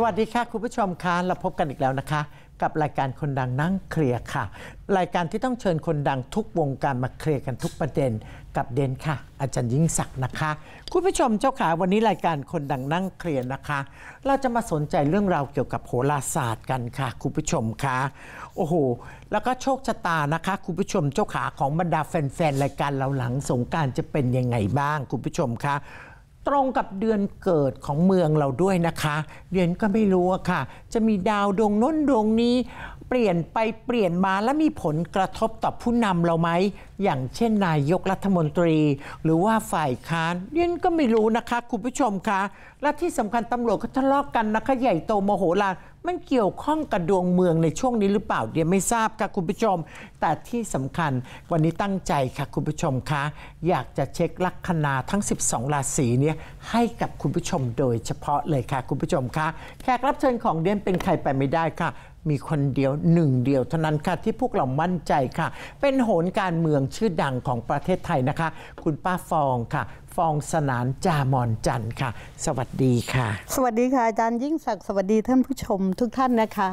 สวัสดีค่ะคุณผู้ชมคะเราพบกันอีกแล้วนะคะ กับรายการคนดังนั่งเคลียร์ค่ะ รายการที่ต้องเชิญคนดังทุกวงการมาเคลียร์กันทุกประเด็นกับเดนค่ะ อาจารย์ยิ่งศักดิ์นะคะคุณผู้ชมเจ้าขาวันนี้รายการคนดังนั่งเคลียร์นะคะ เราจะมาสนใจเรื่องราวเกี่ยวกับโหราศาสตร์กันค่ะคุณผู้ชมคะโอ้โหแล้วก็โชคชะตานะคะคุณผู้ชมเจ้าขาของบรรดาแฟนๆรายการเราหลังสงการจะเป็นยังไงบ้างคุณผู้ชมคะตรงกับเดือนเกิดของเมืองเราด้วยนะคะ เรียนก็ไม่รู้อะค่ะ จะมีดาวดวงน้นดวงนี้ เปลี่ยนไปเปลี่ยนมาและมีผลกระทบต่อผู้นำเราไหม อย่างเช่นนายกรัฐมนตรี หรือว่าฝ่ายค้านเรียนก็ไม่รู้นะคะ คุณผู้ชมคะ และที่สำคัญตำรวจก็ทะเลาะกกันนะคะใหญ่โตโมโหลานมันเกี่ยวข้องกับดวงเมืองในช่วงนี้หรือเปล่าเดี๋ยวไม่ทราบค่ะคุณผู้ชม แต่ที่สำคัญวันนี้ตั้งใจค่ะคุณผู้ชมคะอยากจะเช็คลัคนาทั้ง 12 ราศีเนี่ยให้กับคุณผู้ชมโดยเฉพาะเลยค่ะคุณผู้ชมคะแขกรับเชิญของเดือนเป็นใครไปไม่ได้ค่ะมีคนเดียวหนึ่ง เดียวเท่านั้นค่ะที่พวกเรามั่นใจค่ะ เป็นโหนการเมืองชื่อดังของประเทศไทยนะคะ คุณป้าฟองค่ะ ฟองสนานจามอนจันค่ะ สวัสดีค่ะ สวัสดีค่ะอาจารย์ยิ่งศักดิ์สวัสดีท่านผู้ชมทุกท่านนะคะ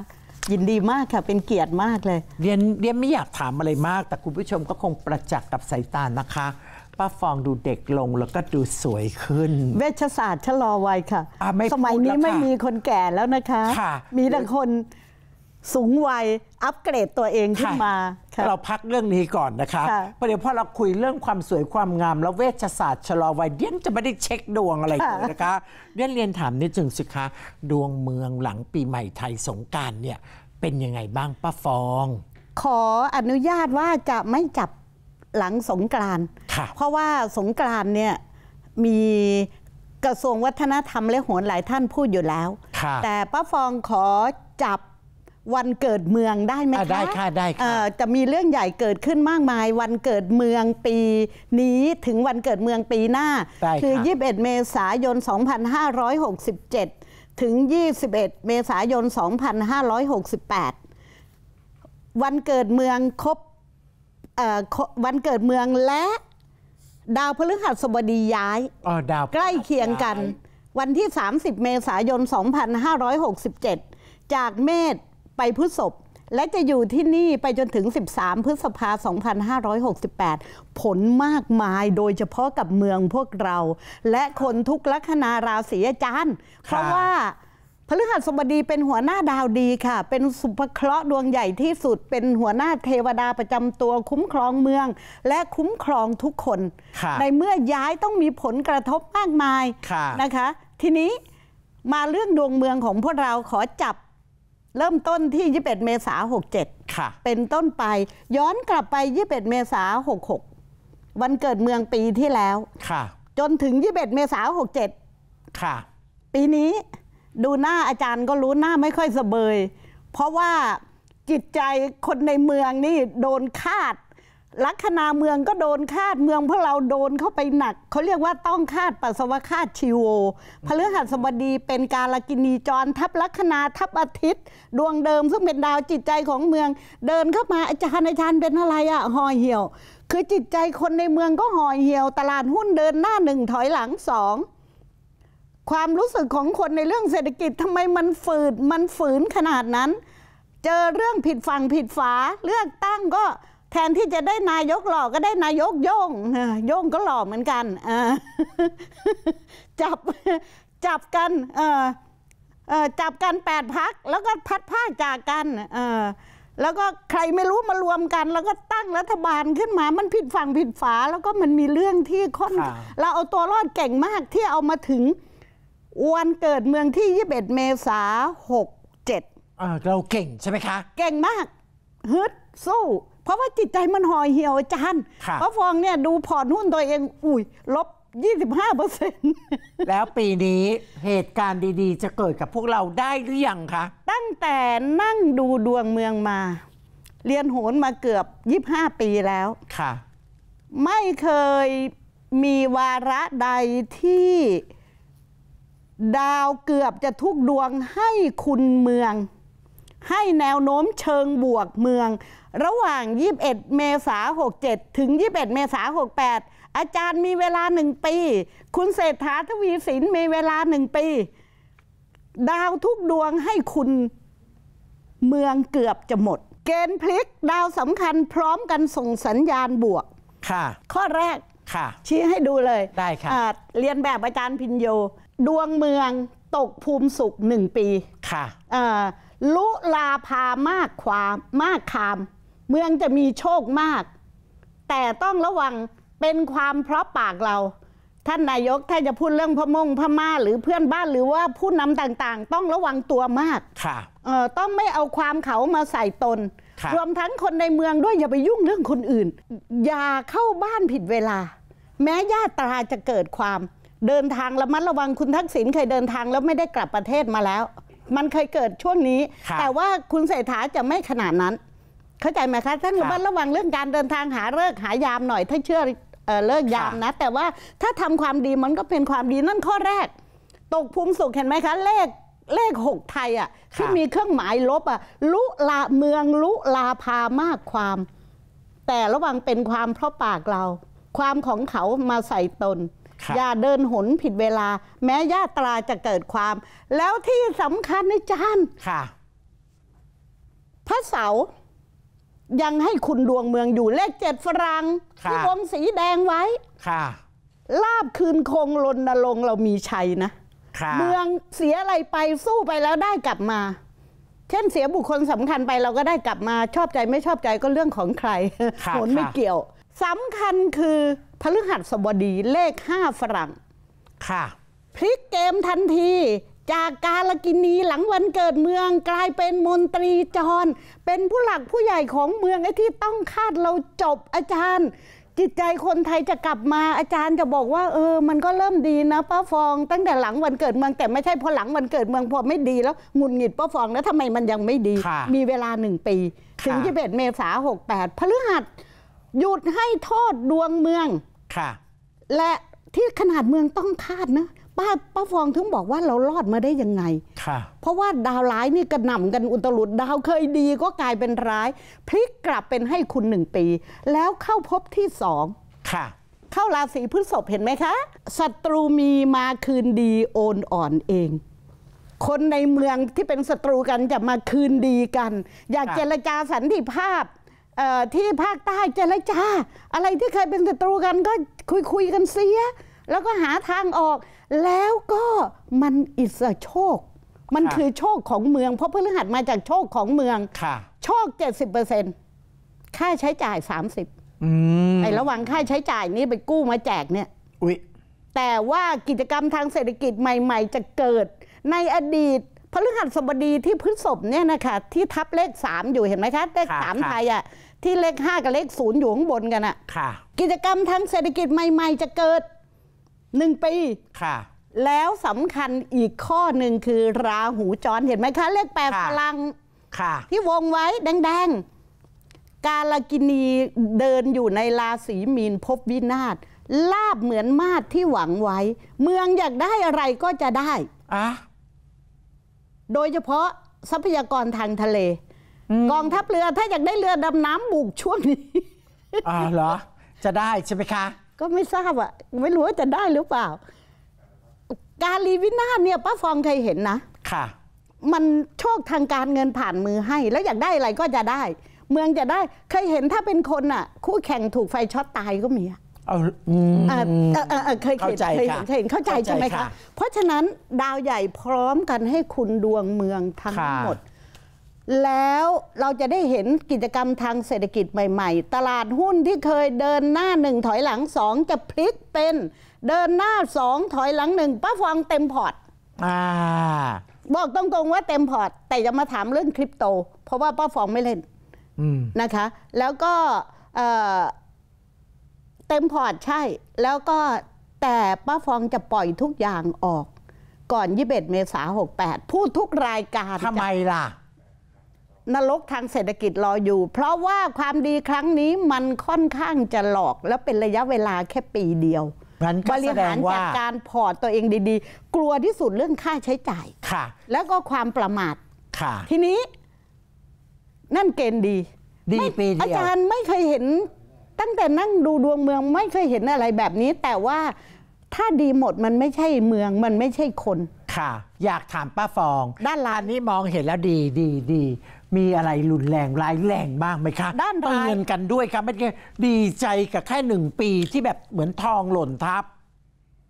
ยินดีมากค่ะ เป็นเกียรติมากเลย เรียนเรียน ไม่อยากถามอะไรมาก แต่คุณผู้ชมก็คงประจักษ์กับสายตานะคะ ป้าฟองดูเด็กลงแล้วก็ดูสวยขึ้น เวชศาสตร์ชะลอวัยค่ะะสมัยนี้ไม่มีคนแก่แล้วนะคะมีแต่คนสูงวัยอัปเกรดตัวเองขึ้นมา เราพักเรื่องนี้ก่อนนะคะประเดี๋ยวพอเราคุยเรื่องความสวยความงาม แล้วเวชศาสตร์ชะลอวัยเดียนจะไม่ได้เช็คดวงอะไรเลยนะคะเดียนเรียนถามนิดจึงสิคะดวงเมืองหลังปีใหม่ไทยสงการเนี่ยเป็นยังไงบ้างป้าฟอง ขออนุญาตว่าจะไม่จับหลังสงกรานเพราะว่าสงกรานเนี่ยมีกระทรวงวัฒนธรรมและหัวหลายท่านพูดอยู่แล้ว แต่ป้าฟองขอจับวันเกิดเมืองได้ไหมคะได้ค่ะได้ค่ะจะมีเรื่องใหญ่เกิดขึ้นมากมายวันเกิดเมืองปีนี้ถึงวันเกิดเมืองปีหน้าคือ 21 เมษายน 2567 ถึง 21 เมษายน 2568 วันเกิดเมืองครบวันเกิดเมืองและดาวพฤหัสบดีย้าย ใกล้เคียงกันวันที่ 30 เมษายน 2567 จากเมษไปพฤศพและจะอยู่ที่นี่ไปจนถึง 13 พฤษภา2568 ผลมากมายโดยเฉพาะกับเมืองพวกเรา และคนทุกลัคนาราศีอาจารย์ เพราะว่าพฤหัสบดีเป็นหัวหน้าดาวดีค่ะ เป็นสุภเคราะห์ดวงใหญ่ที่สุดเป็นหัวหน้าเทวดาประจำตัวคุ้มครองเมือง และคุ้มครองทุกคน ในเมื่อย้ายต้องมีผลกระทบมากมายะนะคะ ทีนี้มาเรื่องดวงเมืองของพวกเราขอจับเริ่มต้นที่ 21 เมษา 67 ค่ะ เป็นต้นไปย้อนกลับไป 21 เมษา 66 วันเกิดเมืองปีที่แล้วค่ะ จนถึง 21 เมษา67ค่ะปีนี้ดูหน้าอาจารย์ก็รู้หน้าไม่ค่อยสเบย เพราะว่าจิตใจคนในเมืองนี่โดนคาดลัคนาเมืองก็โดนคาดเมืองพวกเราโดนเข้าไปหนัก เขาเรียกว่าต้องคาดปัสสาวะคาดชีวโอพฤหัสบดี เป็นการลกินีจร ทับลัคนาทับอาทิตย์ ดวงเดิมซึ่งเป็นดาวจิตใจของเมือง เดินเข้ามาอาจารย์อาจารย์เป็นอะไรอะห่อเหี่ยว คือจิตใจคนในเมืองก็ห่อเหี่ยวตลาดหุ้นเดินหน้าหนึ่งถอยหลังสองความรู้สึกของคนในเรื่องเศรษฐกิจทำไมมันฝืดมันฝืนขนาดนั้น เจอเรื่องผิดฝั่งผิดฝาเลือกตั้งก็แทนที่จะได้นายกหล่อก็ได้นายกโยงโยงก็หล่อเหมือนกันจับจับกันจับกันแปดพัก แล้วก็พัดผ้าจากกันแล้วก็ใครไม่รู้มารวมกัน แล้วก็ตั้งรัฐบาลขึ้นมามันผิดฝั่งผิดฝาแล้วก็มันมีเรื่องที่ค่อนเราเอาตัวรอดเก่งมากที่เอามาถึงวันเกิดเมืองที่21เมษาหกเจ็ดเราเก่งใช่ไหมคะเก่งมากฮึดสู้เพราะว่าจิตใจมันห่อเหี่ยวจานเพราะฟองเนี่ยดูพอร์ตหุ้นตัวเอง อุ้ยลบ25เปอร์เซ็นต์แล้วปีนี้เหตุการณ์ดี ๆ จะเกิดกับพวกเราได้หรือยังคะ ตั้งแต่นั่งดูดวงเมืองมา เรียนโหนมาเกือบ 25 ปีแล้วค่ะ ไม่เคยมีวาระใดที่ดาวเกือบจะทุกดวงให้คุณเมือง ให้แนวโน้มเชิงบวกเมืองระหว่าง 21 เมษา 67 ถึง 21 เมษา 68 อาจารย์มีเวลาหนึ่งปี คุณเศรษฐาทวีสินมีเวลาหนึ่งปี ดาวทุกดวงให้คุณเมืองเกือบจะหมด เกณฑ์พลิกดาวสำคัญพร้อมกันส่งสัญญาณบวก ค่ะ ข้อแรกค่ะ ชี้ให้ดูเลยได้ค่ะะเรียนแบบอาจารย์พินโย ดวงเมืองตกภูมิสุขหนึ่งปี ค่ะ ลุลาพามากความมากคามเมืองจะมีโชคมากแต่ต้องระวังเป็นความเพราะปากเรา ท่านนายกถ้าจะพูดเรื่องพมงพม่าหรือเพื่อนบ้านหรือว่าผู้นำต่างๆ ต้องระวังตัวมากค่ะต้องไม่เอาความเขามาใส่ตน รวมทั้งคนในเมืองด้วยอย่าไปยุ่งเรื่องคนอื่น อย่าเข้าบ้านผิดเวลา แม้ญาตราจะเกิดความ เดินทางระมัดระวังคุณทักษิณเคยเดินทางแล้วไม่ได้กลับประเทศมาแล้ว มันเคยเกิดช่วงนี้ แต่ว่าคุณเศรษฐาจะไม่ขนาดนั้นเข้าใจไหมคะ ท่านระมัดระวังเรื่องการเดินทางหาเลิกหายามหน่อยถ้าเชื่อเลิกยามนะแต่ว่าถ้าทำความดีมันก็เป็นความดีนั่นข้อแรก ตกภูมิสุขเห็นไหมคะเลขเลขหกไทยอ่ะที่มีเครื่องหมายลบอ่ะลุลาเมืองลุลาพามากความ แต่ระวังเป็นความเพราะปากเรา ความของเขามาใส่ตน อย่าเดินหนผิดเวลา แม้ญาตราจะเกิดความ แล้วที่สำคัญในจานพระเสายังให้คุณดวงเมืองอยู่เลขเจ็ดฝรั่งที่วงสีแดงไว้ค่ะลาบคืนคงลนนรงเรามีชัยนะ เมืองเสียอะไรไปสู้ไปแล้วได้กลับมา เช่นเสียบุคคลสำคัญไปเราก็ได้กลับมา ชอบใจไม่ชอบใจก็เรื่องของใครผลหนไม่เกี่ยวสำคัญคือพฤหัสบดีเลขห้าฝรั่ง ค่ะ พลิกเกมทันทีจากกาลกินีหลังวันเกิดเมืองกลายเป็นมนตรีจร เป็นผู้หลักผู้ใหญ่ของเมืองไอ้ที่ต้องคาดเราจบอาจารย์ จิตใจคนไทยจะกลับมาอาจารย์จะบอกว่า เออ มันก็เริ่มดีนะป้าฟอง ตั้งแต่หลังวันเกิดเมือง แต่ไม่ใช่พอหลังวันเกิดเมืองพอไม่ดีแล้วหงุดหงิดป้าฟองแล้วทำไมมันยังไม่ดีมีเวลาหนึ่งปีถึงที่เบ็ดเมษาหกแปดพฤหัส หยุดให้โทษดวงเมืองค่ะ และที่ขนาดเมืองต้องคาดนะป้าป้าฟองถึงบอกว่าเรารอดมาได้ยังไงค่ะเพราะว่าดาวร้ายนี่กระหน่ำกันอุตลุด ดาวเคยดีก็กลายเป็นร้าย พลิกกลับเป็นให้คุณหนึ่งปี แล้วเข้าพบที่สองค่ะ เข้าราศีพฤษภเห็นไหมคะศัตรูมีมาคืนดีโอนอ่อนเอง คนในเมืองที่เป็นศัตรูกันจะมาคืนดีกัน อยากเจรจาสันติภาพที่ภาคใต้เจรจาอะไรที่เคยเป็นศัตรูกันก็คุยคุยกันเสีย แล้วก็หาทางออกแล้วก็มันอิสระโชค มันคือโชคของเมือง เพราะพฤหัสมาจากโชคของเมืองค่ะ โชคเจ็ดสิบเปอร์เซ็นค่าใช้จ่ายสามสิบไอ้ระหว่างค่าใช้จ่ายนี้ไปกู้มาแจกเนี่ย อุ้ยแต่ว่ากิจกรรมทางเศรษฐกิจใหม่ ๆจะเกิด ในอดีตพฤหัสบดีที่พฤษภเนี่ยนะคะที่ทับเลขสามอยู่เห็นไหมคะ เลขสามไทยอ่ะ ที่เลขห้ากับเลขศูนย์อยู่ข้างบนกันอ่ะ กิจกรรมทางเศรษฐกิจใหม่ ๆ จะเกิดหนึ่งปีค่ะ แล้วสำคัญอีกข้อหนึ่งคือราหูจร เห็นไหมคะ เลขแปดพลังค่ะ ที่วงไว้ แดงๆ กาลกินีเดินอยู่ในราศีมีนพบวินาศ ลาบเหมือนมาดที่หวังไว้ เมืองอยากได้อะไรก็จะได้อะโดยเฉพาะทรัพยากรทางทะเลกองทัพเรือถ้าอยากได้เรือดำน้ำบุกช่วงนี้ อ่าเหรอ จะได้ใช่ไหมคะก็ไม่ทราบอะไม่รู้ว่าจะได้หรือเปล่า การรีวินาเนี่ยป้าฟองเคยเห็นนะ ค่ะ มันโชคทางการเงินผ่านมือให้ แล้วอยากได้อะไรก็จะได้ เมืองจะได้เคยเห็นถ้าเป็นคนอ่ะ คู่แข่งถูกไฟช็อตตายก็มีอะเอาเเเคยเห็นเคยเห็นเข้าใจใช่ไหมคะ เพราะฉะนั้นดาวใหญ่พร้อมกันให้คุณดวงเมืองทั้งหมดแล้วเราจะได้เห็นกิจกรรมทางเศรษฐกิจใหม่ ๆ ตลาดหุ้นที่เคยเดินหน้าหนึ่งถอยหลังสองจะพลิกเป็น เดินหน้าสองถอยหลังหนึ่งป้าฟองเต็มพอร์ตบอกตรงๆว่าเต็มพอร์ตแต่จะมาถามเรื่องคริปโต เพราะว่าป้าฟองไม่เล่นนะคะ แล้วก็เต็มพอร์ตใช่ แล้วก็แต่ป้าฟองจะปล่อยทุกอย่างออกก่อน21เมษายน68พูดทุกรายการทำไมล่ะนรกทางเศรษฐกิจรออยู่ เพราะว่าความดีครั้งนี้มันค่อนข้างจะหลอก แล้วเป็นระยะเวลาแค่ปีเดียวบริหารจัดการพอร์ตตัวเองดี ๆ กลัวที่สุดเรื่องค่าใช้จ่ายค่ะ แล้วก็ความประมาทค่ะ ทีนี้ นั่นเกณฑ์ดี ดีปีเดียวอาจารย์ไม่เคยเห็น ตั้งแต่นั่งดูดวงเมืองไม่เคยเห็นอะไรแบบนี้ แต่ว่าถ้าดีหมดมันไม่ใช่เมือง มันไม่ใช่คน ค่ะ อยากถามป้าฟอง ด้านลานนี้มองเห็นแล้วดี ดีดีมีอะไรรุนแรงร้ายแรงบ้างไหมคะด้านเตือนกันด้วยครับไม่ใช่ดีใจกับแค่หนึ่งปีที่แบบเหมือนทองหล่นทับ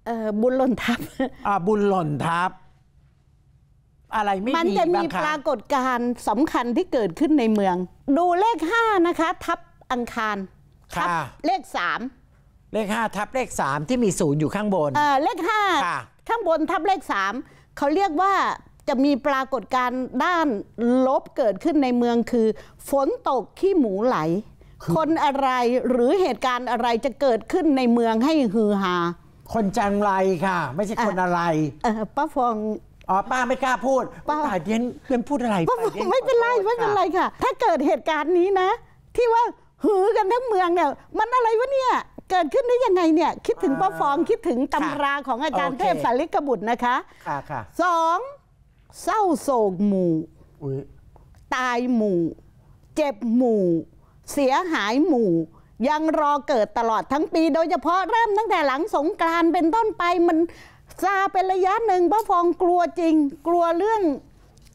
เอ่อบุญหล่นทับอ่าบุญหล่นทับ อะไรไม่มันจะมีปรากฏการณ์สำคัญที่เกิดขึ้นในเมือง ดูเลขห้านะคะ ทับอังคารทับ เลขสามเลขห้าทับเลขสามที่มีศูนย์อยู่ข้างบนเอ่อเลขห้าข้างบนทับเลขสามเขาเรียกว่าจะมีปรากฏการณ์ด้านลบเกิดขึ้นในเมืองคือ ฝนตกขี้หมูไหล คนอะไรหรือเหตุการณ์อะไรจะเกิดขึ้นในเมืองให้ฮือฮา คนจังไรค่ะ ไม่ใช่คนอะไรป้าฟอง อ๋อป้าไม่กล้าพูด ป้าเดียนเดียนพูดอะไรป้าไม่เป็นไรไม่เป็นไรค่ะ ถ้าเกิดเหตุการณ์นี้นะ ที่ว่าหือกันทั้งเมืองเนี่ย มันอะไรวะเนี่ย เกิดขึ้นได้ยังไงเนี่ยคิดถึงป้าฟองคิดถึงตำราของอาจารย์เทพสาริกบุตรนะคะค่ะค่ะสองเศร้าโศกหมู่ตายหมู่เจ็บหมู่เสียหายหมู่ยังรอเกิดตลอดทั้งปีโดยเฉพาะเริ่มตั้งแต่หลังสงกรานเป็นต้นไปมันซาเป็นระยะหนึ่งพ้าฟองกลัวจริง กลัวเรื่อง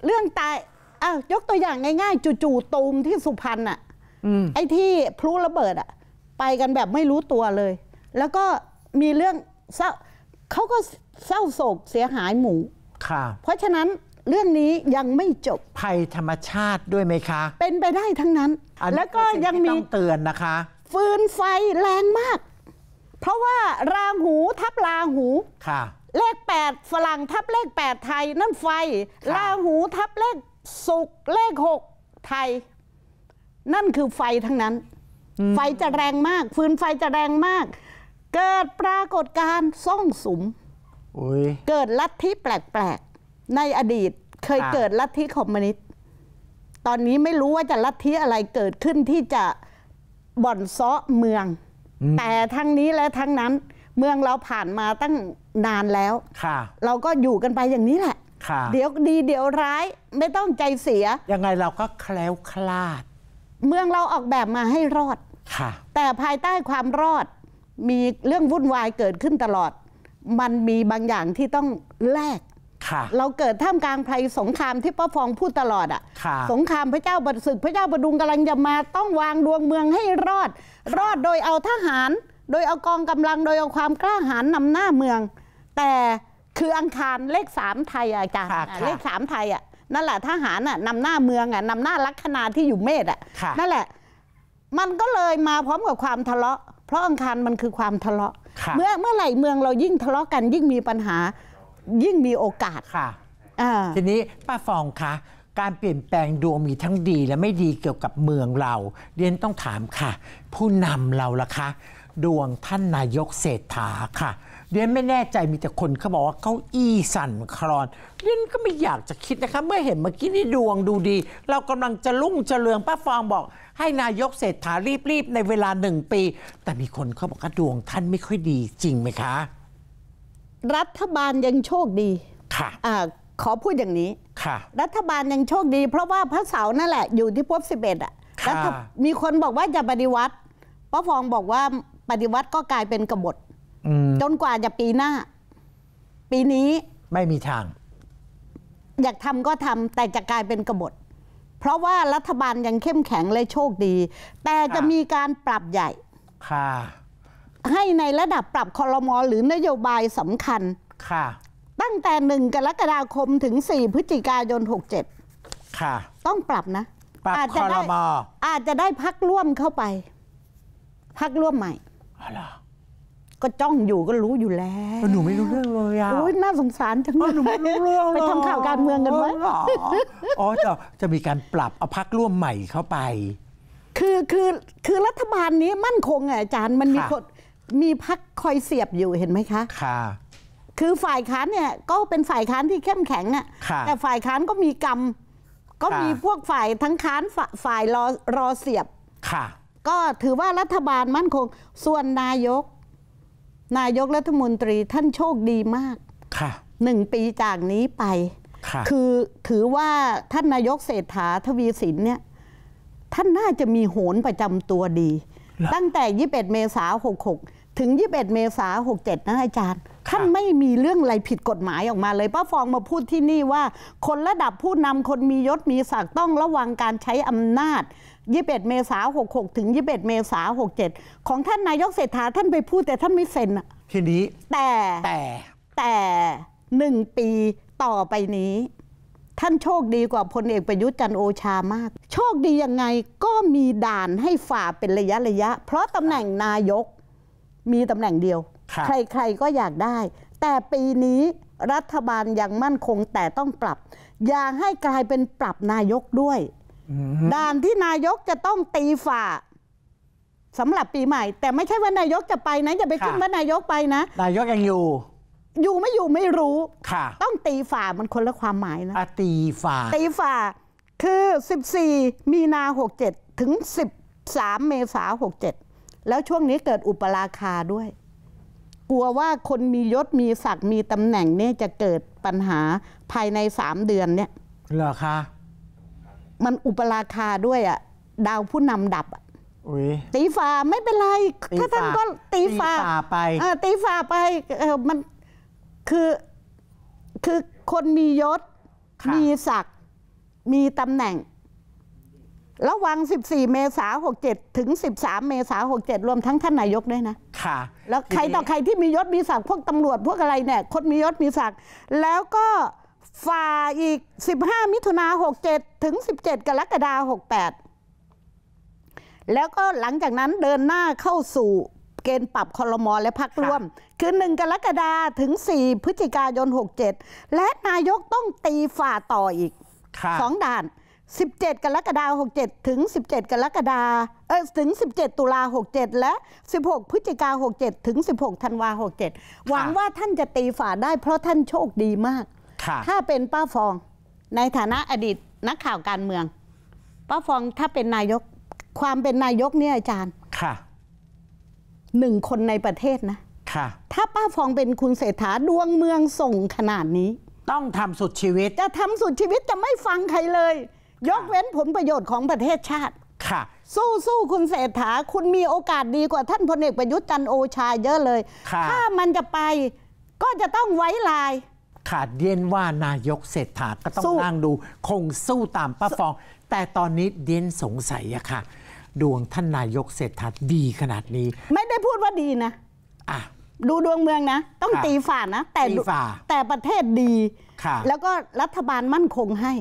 เรื่องตายอ้าวยกตัวอย่างง่าย ๆจู่ๆตูมที่สุพรรณอ่ะไอ้ที่พลุระเบิดอ่ะไปกันแบบไม่รู้ตัวเลย แล้วก็มีเรื่องเศร้าเขาก็เศร้าโศกเสียหายหมู่เพราะฉะนั้นเรื่องนี้ยังไม่จบภัยธรรมชาติด้วยไหมคะ เป็นไปได้ทั้งนั้นนนแล้วก็ยังมีเตือนนะคะ ฟืนไฟแรงมาก เพราะว่าราหูทับราหูค่ะ เลขแปดฝรั่ง ทับเลขแปดไทยนั่นไฟ ราหูทับเลขสุกเลขหกไทย นั่นคือไฟทั้งนั้น ไฟจะแรงมาก ฟืนไฟจะแรงมาก เกิดปรากฏการณ์ซ่องสุมเกิดลัทธิแปลกๆในอดีตเคยเกิดลัทธิคอมมิวนิสต์ตอนนี้ไม่รู้ว่าจะลัทธิอะไรเกิดขึ้นที่จะบ่อนซ้อเมือง แต่ทั้งนี้และทั้งนั้น เมืองเราผ่านมาตั้งนานแล้วเราก็อยู่กันไปอย่างนี้แหละเดี๋ยวดี เดี๋ยวร้ายไม่ต้องใจเสียยังไงเราก็แคล้วคลาด เมืองเราออกแบบมาให้รอดแต่ภายใต้ความรอด มีเรื่องวุ่นวายเกิดขึ้นตลอดมันมีบางอย่างที่ต้องแลกเราเกิดท่ามกลางภัยสงครามที่ป้าฟองพูดตลอดอ่ะ สงครามพระเจ้าบัดศึก พระเจ้าบดุงกำลังจะมาต้องวางดวงเมืองให้รอด รอดโดยเอาทหาร โดยเอากองกำลังโดยเอาความกล้าหาญนำหน้าเมือง แต่คืออังคารเลขสามไทยอาจารย์เลขสามไทยอ่ะนั่นแหละทหารอ่ะนำหน้าเมืองอ่ะนำหน้าลัคนาที่อยู่เมธอ่ะนั่นแหละมันก็เลยมาพร้อมกับความทะเลาะเพราะอังคารมันคือความทะเลาะเมื่อเมื่อไหร่เมืองเรายิ่งทะเลาะกันยิ่งมีปัญหายิ่งมีโอกาสค่ะทีนี้ป้าฟองคะการเปลี่ยนแปลงดวงมีทั้งดีและไม่ดีเกี่ยวกับเมืองเราเรียนต้องถามค่ะ ผู้นำเราล่ะคะดวงท่านนายกเศรษฐาค่ะเรียนไม่แน่ใจมีแต่คนเขาบอกว่าเก้าอี้สั่นคลอนเรียนก็ไม่อยากจะคิดนะคะเมื่อเห็นเมื่อกี้นี่ดวงดูดี เรากำลังจะลุ่งจะเรืองป้าฟองบอกให้นายกเศรษฐารีบๆ ในเวลาหนึ่งปี แต่มีคนเขาบอกว่าดวง ท่านไม่ค่อยดีจริงไหมคะ รัฐบาลยังโชคดี ค่ะอะขอพูดอย่างนี้ค่ะ รัฐบาลยังโชคดี เพราะว่าพระเสานั่นแหละ อยู่ที่พบสิบเอ็ดอ่ะมีคนบอกว่าจะปฏิวัติพระฟองบอกว่าปฏิวัติก็กลายเป็นกบฏจนกว่าจะปีหน้า ปีนี้ ไม่มีทาง อยากทำก็ทำแต่จะกลายเป็นกบฏเพราะว่ารัฐบาลยังเข้มแข็งและโชคดี แต่จะมีการปรับใหญ่ ค่ะ ให้ในระดับปรับคอรมอ หรือนโยบายสำคัญ ค่ะ ตั้งแต่หนึ่งกรกฎาคมถึง 4 พฤศจิกายน 67 ค่ะ ต้องปรับนะ ปรับคอรมออาจจะได้พักร่วมเข้าไป พักร่วมใหม่อไรก็จ้องอยู่ก็รู้อยู่แล้วหนูไม่รู้เรื่องเลยอ่ะโอ้ยน่าสงสารจังเลยหนูไม่รู้เรื่องไปทำข่าวการเมืองกันไหมอ๋อจะจะมีการปรับเอาพักร่วมใหม่เข้าไป คือคือคือรัฐบาลนี้มั่นคงอ่ะอาจารย์มันมีคน มีพักคอยเสียบอยู่เห็นไหมคะ ค่ะ คือฝ่ายค้านเนี่ยก็เป็นฝ่ายค้านที่เข้มแข็งอ่ะ แต่ฝ่ายค้านก็มีกรรม ก็มีพวกฝ่ายทั้งค้านฝ่ายรอรอเสียบ ค่ะ ก็ถือว่ารัฐบาลมั่นคง ส่วนนายกนายกรัฐมนตรีท่านโชคดีมากค่ะหนึ่งปีจากนี้ไปคือถือว่าท่านนายกเศรษฐาทวีสินเนี่ยท่านน่าจะมีโหนประจำตัวดี ตั้งแต่ 21 เมษายน66 ถึง 21 เมษายน67 นะอาจารย์ ท่านไม่มีเรื่องอะไรผิดกฎหมายออกมาเลยป้าฟองมาพูดที่นี่ว่าคนระดับผู้นำคนมียศมีศักดิ์ต้องระวังการใช้อำนาจ21เมษา66 ถึง21เมษา67 ของท่านนายกเศรษฐาท่านไปพูด แต่ท่านไม่เซ็นอะทีนี้ แต่ แต่แต่หนึ่งปีต่อไปนี้ ท่านโชคดีกว่าพลเอกประยุทธ์จันโอชามาก โชคดียังไงก็มีด่านให้ฝ่าเป็นระยะระยะ เพราะตำแหน่งนายกมีตำแหน่งเดียว ใครๆก็อยากได้ แต่ปีนี้รัฐบาลยังมั่นคงแต่ต้องปรับอย่าให้กลายเป็นปรับนายกด้วยด่านที่นายกจะต้องตีฝ่าสำหรับปีใหม่แต่ไม่ใช่ว่านายกจะไปนะ อย่าไปขึ้นว่านายกไปนะ นายกยังอยู่ อยู่ไม่อยู่ไม่รู้ค่ะ ต้องตีฝ่ามันคนละความหมายนะตีฝ่า ตีฝ่า คือ 14 มีนา67 ถึง13เมษา 67 แล้วช่วงนี้เกิดอุปราคาด้วย กลัวว่าคนมียศมีศักดิ์มีตำแหน่งเนี่ยจะเกิดปัญหาภายใน 3 เดือนเนี่ย เหรอคะมันอุปราคาด้วยอะดาวผู้นำดับอะตีฝ่าไม่เป็นไรถ้าท่านก็ตีฝ่าไปตีฝ่าไปมันคือ คือคนมียศมีศักดิ์มีตำแหน่งระวัง14 เมษา67 ถึง 13 เมษา67 รวมทั้งท่านนายกด้วยนะค่ะแล้วใครต่อใครที่มียศมีศักดิ์พวกตำรวจ พวกอะไรเนี่ย คนมียศมีศักดิ์แล้วก็ฝ่าอีก 15 มิถุนา67 ถึง 17 กรกฎาคม68 แล้วก็หลังจากนั้นเดินหน้าเข้าสู่เกณฑ์ปรับคอรมอและพักร่วม คือ 1 กรกฎาคมถึง 4 พฤศจิกายน 67 และนายกต้องตีฝ่าต่ออีกสองด่าน 17 กรกฎาคม67ถึง17 กรกฎาเออถึง 17 ตุลา 67 และ 16 พฤศจิกา67 ถึง 16ธันวา67 หวังว่าท่านจะตีฝ่าได้เพราะท่านโชคดีมากถ้าเป็นป้าฟองในฐานะอดีตนักข่าวการเมือง ป้าฟองถ้าเป็นนายกความเป็นนายกเนี่ยอาจารย์ค่ะหนึ่งคนในประเทศนะค่ะถ้าป้าฟองเป็นคุณเศรษฐาดวงเมืองส่งขนาดนี้ ต้องทำสุดชีวิต จะทำสุดชีวิตจะไม่ฟังใครเลย ยกเว้นผลประโยชน์ของประเทศชาติค่ะ สู้สู้คุณเศรษฐาคุณมีโอกาสดีกว่าท่านพลเอกประยุทธ์จันโอชาเยอะเลยถ้ามันจะไปก็จะต้องไว้ลายขาดเย็นว่านายกเศรษฐา ก็ต้องนั่งดู คงสู้ตามป้าฟอง แต่ตอนนี้เดียนสงสัยอะค่ะ ดวงท่านนายกเศรษฐาดีขนาดนี้ ไม่ได้พูดว่าดีนะอะดูดวงเมืองนะ ต้องตีฝ่านะแต่แต่ประเทศดีแล้วก็รัฐบาลมั่นคงให้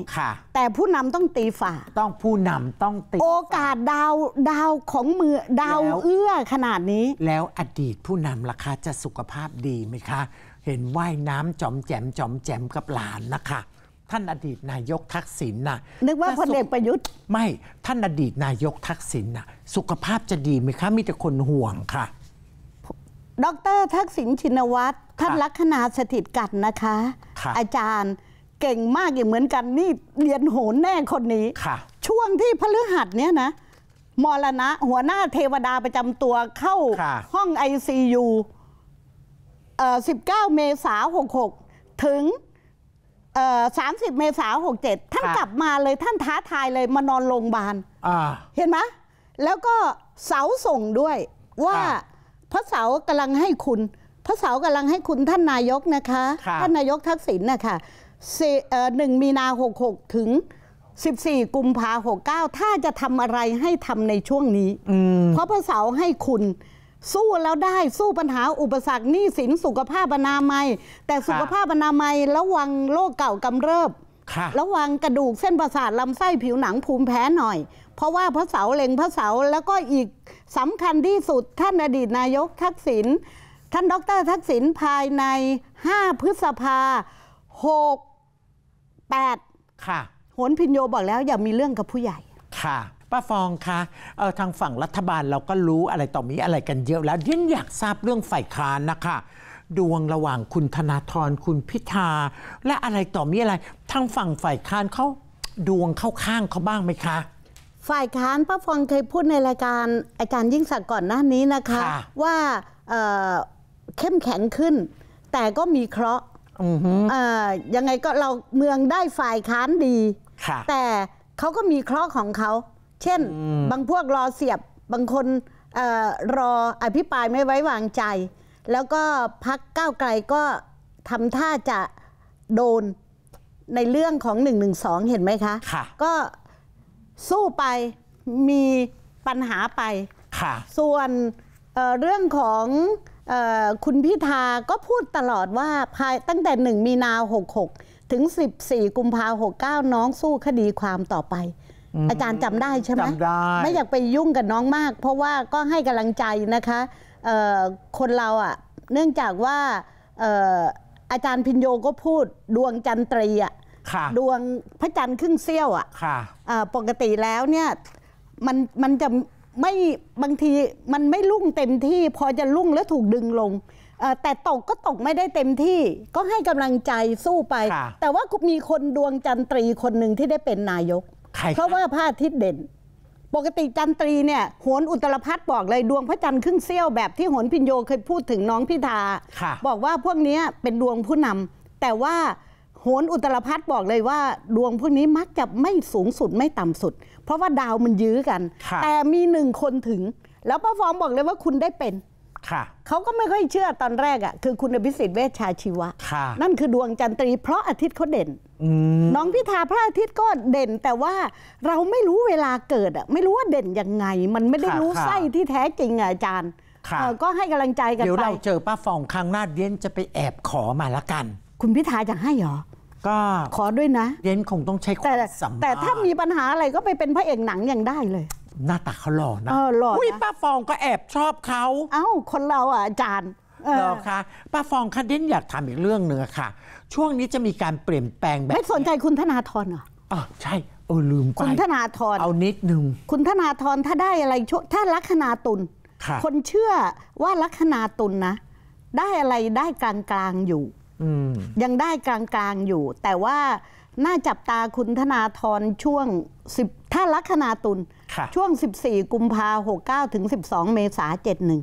แต่ผู้นำต้องตีฝ่า ต้องผู้นำต้องตี โอกาสดาวดาวของมือดาวเอื้อ ขนาดนี้ แล้วอดีตผู้นำราคาจะสุขภาพดีไหมคะ เห็นว่ายน้ำจอมแจมจอมแจมกับหลานนะคะ ท่านอดีตนายกทักษิณน่ะ นึกว่าพลเอกประยุทธ์ ไม่ ท่านอดีตนายกทักษิณน่ะ สุขภาพจะดีไหมคะ มีแต่คนห่วงค่ะดรทักษิณชินวัตรท่านลักษณะสถิตกัดนะคะ อาจารย์เก่งมากอย่างเหมือนกันนี่เรียนโหนแน่คนนี้ ช่วงที่พฤหัสเนี่ยนะมรณะหัวหน้าเทวดาประจำตัวเข้าห้องไอซียูสิบเก้าเมษาหกหกถึงสามสิบเมษาหกเจ็ดท่านกลับมาเลยท่านท้าทายเลยมานอนโรงพยาบาลเห็นไหมแล้วก็เสาส่งด้วยว่าพระเสากำลังให้คุณ พระเสากำลังให้คุณท่านนายกนะคะ ท่านนายกทักษิณนะคะหนึ่งมีนาหกหกถึงสสิบี่กุมภาหกเก้าถ้าจะทำอะไรให้ทำในช่วงนี้เพราะพระเสาให้คุณ สู้แล้วได้สู้ปัญหาอุปสรรคหนี้สินสุขภาพบนามัย แต่สุขภาพบนามัยระวังโรคเก่ากำเริบ ระวังกระดูกเส้นประสาทลำไส้ผิวหนังภูมิแพ้หน่อยเพราะว่าพระเสาเล็งพระเสาแล้วก็อีกสำคัญที่สุดท่านอดีตนายกทักษิณท่านดรทักษิณภายใน 5 พฤษภาหกแปดค่ะโหนพินโยบอกแล้วอย่ามีเรื่องกับผู้ใหญ่ค่ะป้าฟองคะเออทางฝั่งรัฐบาลเราก็รู้อะไรต่อมีอะไรกันเยอะแล้วยิ่งอยากทราบเรื่องฝ่ายค้านนะคะ ดวงระหว่างคุณธนาธรคุณพิธา และอะไรต่อมีอะไรทางฝั่งฝ่ายค้านเขาดวงเข้าข้างเขาบ้างไหมคะฝ่ายค้านพระฟองเคยพูดในรายการอาจารย์ยิ่งศักดิ์ก่อนหน้านี้นะคะ ว่าเข้มแข็งขึ้น แต่ก็มีเคราะห์ยังไงก็เราเมืองได้ฝ่ายค้านดี แต่เขาก็มีเคราะห์ของเขา เช่นบางพวกรอเสียบบางคนรออภิปรายไม่ไว้วางใจ แล้วก็พักก้าวไกลก็ทำท่าจะโดนในเรื่องของ1นึเห็นไหมคะก็สู้ไปมีปัญหาไปค่ะส่วนเเรื่องของคุณพิธาก็พูดตลอดว่าภายตั้งแต่ 1 มีนาหกถึง 14 กุมภา69 น้องสู้คดีความต่อไป อาจารย์จำได้ใช่ไหมจำได้ไม่อยากไปยุ่งกับน้องมาก เพราะว่าก็ให้กำลังใจนะคะคนเราอะ่ะเนื่องจากว่าอาจารย์พินโยก็พูดดวงจันทรีอ่ะดวงพระจันทร์ครึ่งเสี้ยวอ่ะปกติแล้วเนี่ยมันมันจะไม่บางทีมันไม่ลุ่งเต็มที่ พอจะลุ่งแล้วถูกดึงลงแต่ตกก็ตกไม่ได้เต็มที่ ก็ให้กำลังใจสู้ไป แต่ว่ามีคนดวงจันทรีคนหนึ่งที่ได้เป็นนายก เพราะว่าพระอาทิตย์เด่น ปกติจันทรีเนี่ยโหนอุตรพัฒบอกเลยดวงพระจันทร์ครึ่งเสี้ยวแบบที่โหนพิญโยเคยพูดถึงน้องพิธาบอกว่าพวกนี้เป็นดวงผู้นำแต่ว่าโหนอุตรพัฒบอกเลยว่าดวงพวกนี้มักจะไม่สูงสุดไม่ต่ำสุด เพราะว่าดาวมันยื้อกัน แต่มีหนึ่งคนถึง แล้วป้าฟอมบอกเลยว่าคุณได้เป็นเขาก็ไม่ค่อยเชื่อตอนแรกอ่ะ คือคุณอภิสิทธิ์เวชชาชีวะนั่นคือดวงจันทรีเพราะอาทิตย์เขาเด่นน้องพิธาพระอาทิตย์ก็เด่น แต่ว่าเราไม่รู้เวลาเกิดอ่ะไม่รู้ว่าเด่นยังไง มันไม่ได้รู้ไส้ที่แท้จริงอ่ะอาจารย์ก็ให้กำลังใจกันไปเดี๋ยวเราเจอป้าฟองครั้งหน้าเดียนจะไปแอบขอมาละกัน คุณพิธาจะให้เหรอก็ ขอด้วยนะ เย็นคงต้องใช้ความสำมึกแต่ถ้ามีปัญหาอะไรก็ไปเป็นพระเอกหนังอย่างได้เลยหน้าตาเขาหล่อนะหล่ออุ้ยป้าฟองก็แอบชอบเขาเอ้าคนเราอ่ะอาจารย์เหรอคะป้าฟองคะเด่นอยากถามอีกเรื่องหนึ่งค่ะ ช่วงนี้จะมีการเปลี่ยนแปลงแบบไม่สนใจคุณธนาธรเหรออ๋อใช่โอ้ลืมไปคุณธนาธรเอานิดนึงคุณธนาธรถ้าได้อะไรถ้าลัคนาตุลคนเชื่อว่าลัคนาตุลนะ ได้อะไรได้กลางๆอยู่ยังได้กลางๆ อยู่ แต่ว่า น่าจับตาคุณธนาธรช่วง10ถ้าลัคนาตุลช่วง 14 กุมภาหกเก้าถึง12 เมษาเจ็ดหนึ่ง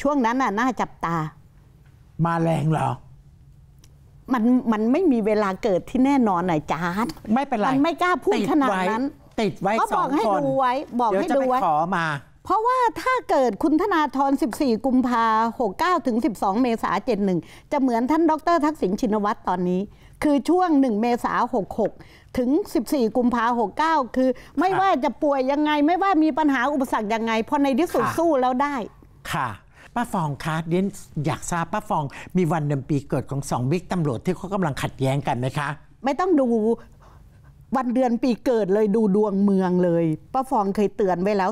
ช่วงนั้นน่ะ น่าจับตา มาแรงเหรอมันมันไม่มีเวลาเกิดที่แน่นอนหน่อยจานไม่เป็นไรมันไม่กล้าพูดขนาดนั้น ติดไว้สองคนบอกให้ดูไว้ บอกให้ดูไว้ขอมาเพราะว่าถ้าเกิดคุณธนาธร14 กุมภา69 ถึง 12 เมษา71 จะเหมือนท่านดร ทักษิณชินวัตรตอนนี้ คือช่วง 1 เมษา 66 ถึง 14 กุมภา69 คือไม่ว่าจะป่วยยังไง ไม่ว่ามีปัญหาอุปสรรคยังไงพอในที่สุดสู้แล้วได้ ค่ะ ป้าฟองคะเดียนอยากทราบป้าฟองมีวันเดือนปีเกิดของสองบิ๊กตำรวจที่เขากำลังขัดแย้งกันไหมคะไม่ต้องดูวันเดือนปีเกิดเลยดูดวงเมืองเลยป้าฟองเคยเตือนไว้แล้ว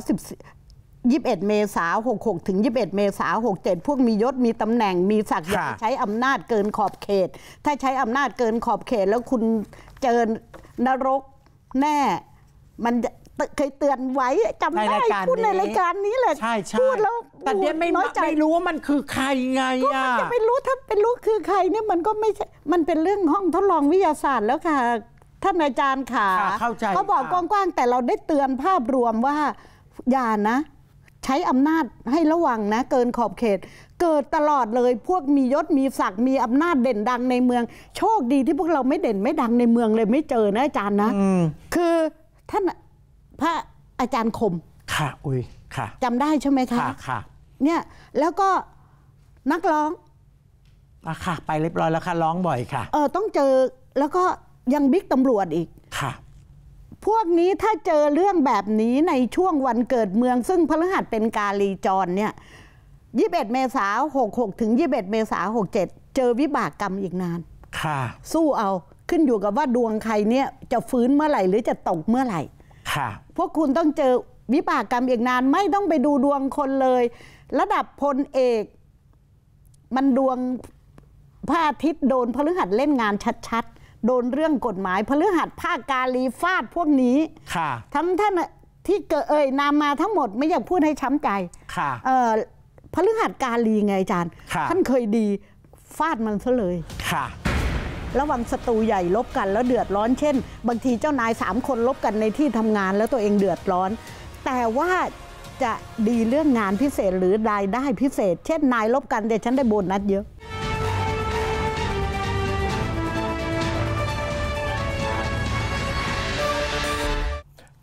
21เมษา66 ถึง 21 เมษา67 พวกมียศมีตำแหน่งมีศักดิ์ใช้อำนาจเกินขอบเขต ถ้าใช้อำนาจเกินขอบเขต แล้วคุณเจอนรกแน่ มันเคยเตือนไว้จำได้พูดในรายการนี้แหละใช่ใช่พูดแล้วแต่เดียวไม่ไม่รู้ว่ามันคือใครไงก็มันจะไม่รู้ถ้าเป็นรู้คือใครเนี่ยมันก็ไม่ใช่มันเป็นเรื่องห้องทดลองวิทยาศาสตร์แล้วค่ะท่านอาจารย์ขาเขาบอกกว้างๆแต่เราได้เตือนภาพรวมว่าอย่านะช้อำนาจให้ระวังนะ เกินขอบเขต เกิดตลอดเลย พวกมียศมีศักดิ์มีอำนาจเด่นดังในเมือง โชคดีที่พวกเราไม่เด่นไม่ดังในเมืองเลย ไม่เจอนะอาจารย์นะคือท่านพระอาจารย์คมค่ะ อุ้ยค่ะจำได้ใช่ไหมคะค่ะค่ะ เนี่ยแล้วก็นักร้องอะค่ะ ไปเรียบร้อยแล้วค่ะ ร้องบ่อยค่ะ เออต้องเจอแล้วก็ยังบิ๊กตำรวจอีกค่ะพวกนี้ถ้าเจอเรื่องแบบนี้ในช่วงวันเกิดเมือง ซึ่งพฤหัสเป็นกาลีจรเนี่ย21เมษา66 ถึง 21เมษา67 เจอวิบากกรรมอีกนาน ค่ะ สู้เอา ขึ้นอยู่กับว่าดวงใครเนี่ยจะฟื้นเมื่อไหร่ หรือจะตกเมื่อไหร่ ค่ะ พวกคุณต้องเจอวิบากกรรมอีกนาน ไม่ต้องไปดูดวงคนเลย ระดับพลเอก มันดวงพระอาทิตย์โดนพฤหัสเล่นงานชัดโดนเรื่องกฎหมายพฤหัสภาคกาลีฟาดพวกนี้ค่ะทั้งท่านที่เกิดเอ่ยนามมาทั้งหมดไม่อยากพูดให้ช้ำใจค่ะเออพฤหัสกาลีไงอาจารย์ท่านเคยดีฟาดมันซะเลยค่ะ ระวางศัตรูใหญ่ลบกันแล้วเดือดร้อนเช่น บางทีเจ้านายสามคนลบกันในที่ทำงาน แล้วตัวเองเดือดร้อน แต่ว่าจะดีเรื่องงานพิเศษหรือรายได้พิเศษ เช่น นายลบกันแต่ฉันได้โบนัสเยอะ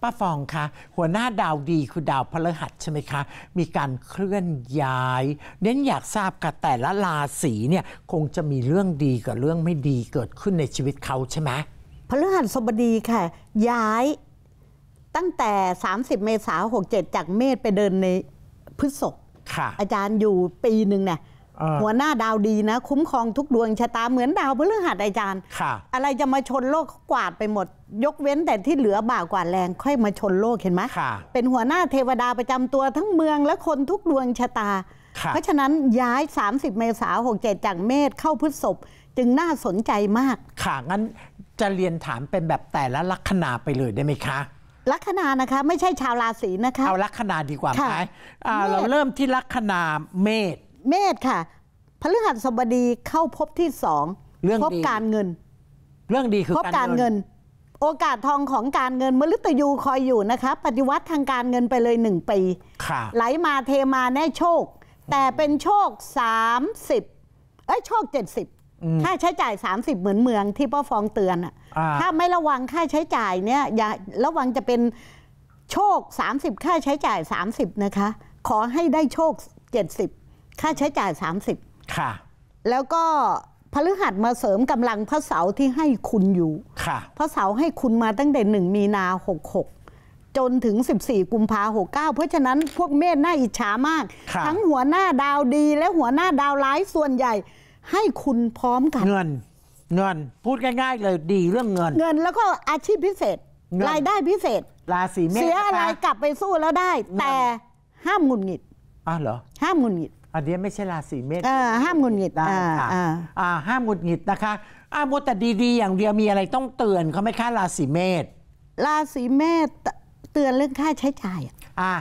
้าฟองคะหัวหน้าดาวดีคือดาวพฤหัสใช่ไหมคะ มีการเคลื่อนย้าย เน้นอยากทราบกับแต่ละราศีเนี่ยคงจะมีเรื่องดีกับเรื่องไม่ดีเกิดขึ้นในชีวิตเขาใช่ไหมพฤหัสบดีค่ะ ย้ายตั้งแต่ 30 เมษายน67 จากเมษไปเดินในพฤษภค่ะ อาจารย์อยู่ปีหนึ่งเนี่ยหัวหน้าดาวดีนะ คุ้มครองทุกดวงชะตาเหมือนดาวพฤหัสอาจารย์อะไรจะมาชนโลกกวาดไปหมด ยกเว้นแต่ที่เหลือบ่ากว่าแรง ค่อยมาชนโลกเห็นไหมเป็นหัวหน้าเทวดาประจำตัวทั้งเมืองและคนทุกดวงชะตา เพราะฉะนั้นย้าย 30 เมษายน67จากเมษเข้าพฤษภจึงน่าสนใจมาก ค่ะ งั้นจะเรียนถามเป็นแบบแต่ละลัคนาไปเลยได้ไหมคะ ลัคนานะคะ ไม่ใช่ชาวราศีนะคะเอาลัคนาดีกว่าไหมเราเริ่มที่ลัคนาเมษเมษค่ะพฤหัสบดีเข้าพบที่สอง เรื่องพบดีการเงิน เรื่องดีคือพบการเงิน โอกาสทองของการเงินมฤตยูคอยอยู่นะคะ ปฏิวัติทางการเงินไปเลยหนึ่งปีไหลมาเทมาแน่โชค แต่เป็นโชค 30เอ้ยโชค็ดส70ค่าใช้จ่าย 30เหมือนเมืองที่พ่อฟองเตือนอะถ้าไม่ระวังค่าใช้จ่ายเนี่ยอย่าระวังจะเป็นโชค 30 ค่าใช้จ่าย 30นะคะ ขอให้ได้โชค 70ค่าใช้จ่าย 30 ค่ะ แล้วก็พฤหัสมาเสริมกำลังพระเสาที่ให้คุณอยู่ ค่ะ พระเสาให้คุณมาตั้งแต่หนึ่งมีนาหกหกจนถึง 14กุมภาหกเก้าเพราะฉะนั้นพวกเมษน่าอิจฉามาก ทั้งหัวหน้าดาวดีและหัวหน้าดาวร้ายส่วนใหญ่ ให้คุณพร้อมกัน เงิน เงินพูดง่ายๆเลยดีเรื่องเงิน เงินแล้วก็อาชีพพิเศษรายได้พิเศษราศีเมษเสียอะไรกลับไปสู้แล้วได้ แต่ห้ามหงุดหงิดอ้าวเหรอห้ามหงุดหงิดอันนี้ไม่ใช่ราศีเมษห้ามหงุดหงิดไค่ะห้ามหงุดหงิดนะคะอ้าวแต่ดีๆ อย่างเดียวมีอะไรต้องเตือนเขาไม่ค่าราศีเมษ ราศีเมษเตือนเรื่องค่าใช้จ่ายอ่ะ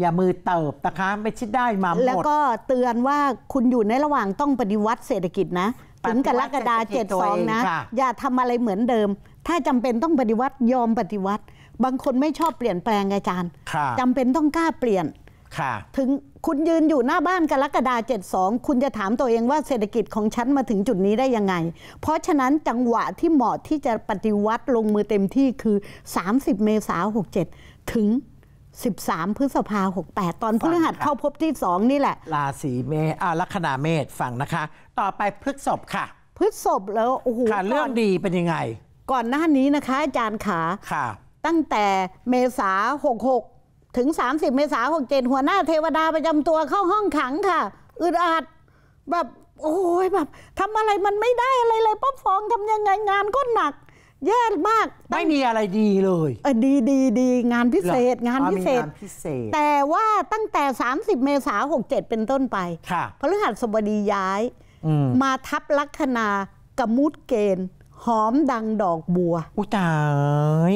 อย่ามือเติบนะคะไม่ชิดได้มาหมด แล้วก็เตือนว่าคุณอยู่ในระหว่างต้องปฏิวัติเศรษฐกิจนะถึงกรกฎาเจ็ดสองนะ อย่าทำอะไรเหมือนเดิม ถ้าจำเป็นต้องปฏิวัติยอมปฏิวัติ บางคนไม่ชอบเปลี่ยนแปลงอาจารย์ จำเป็นต้องกล้าเปลี่ยนถึงคุณยืนอยู่หน้าบ้านกรกฎาเจ็ดสองคุณจะถามตัวเองว่าเศรษฐกิจของฉันมาถึงจุดนี้ได้ยังไง เพราะฉะนั้นจังหวะที่เหมาะที่จะปฏิวัติลงมือเต็มที่คือ 30 เมษายน67 ถึง 13 พฤษภาหกแปดตอนพฤหัสเข้าพบที่สองนี่แหละ ราศีเมษอ่าลัคนาเมษฝั่งนะคะ ต่อไปพฤษภค่ะ พฤษภแล้วโอ้โหเรื่องดีเป็นยังไงก่อนหน้านี้นะคะอาจารย์ขาค่ะ ตั้งแต่เมษาหกหกถึง 30 เมษายน 67 หัวหน้าเทวดาประจำตัวเข้าห้องขังค่ะ อึดอัดแบบ โอ้ยแบบทำอะไรมันไม่ได้อะไรเลยป๊อปฟองทำยังไงงานก็หนักแย่มาก ไม่มีอะไรดีเลยเออดีดีดีงานพิเศษงานพิเศษ แต่ว่าตั้งแต่ 30 เมษายน 67 เป็นต้นไปพฤหัสบดีย้ายมาทับลัคนากมุดเกณฑ์หอมดังดอกบัว อุยาย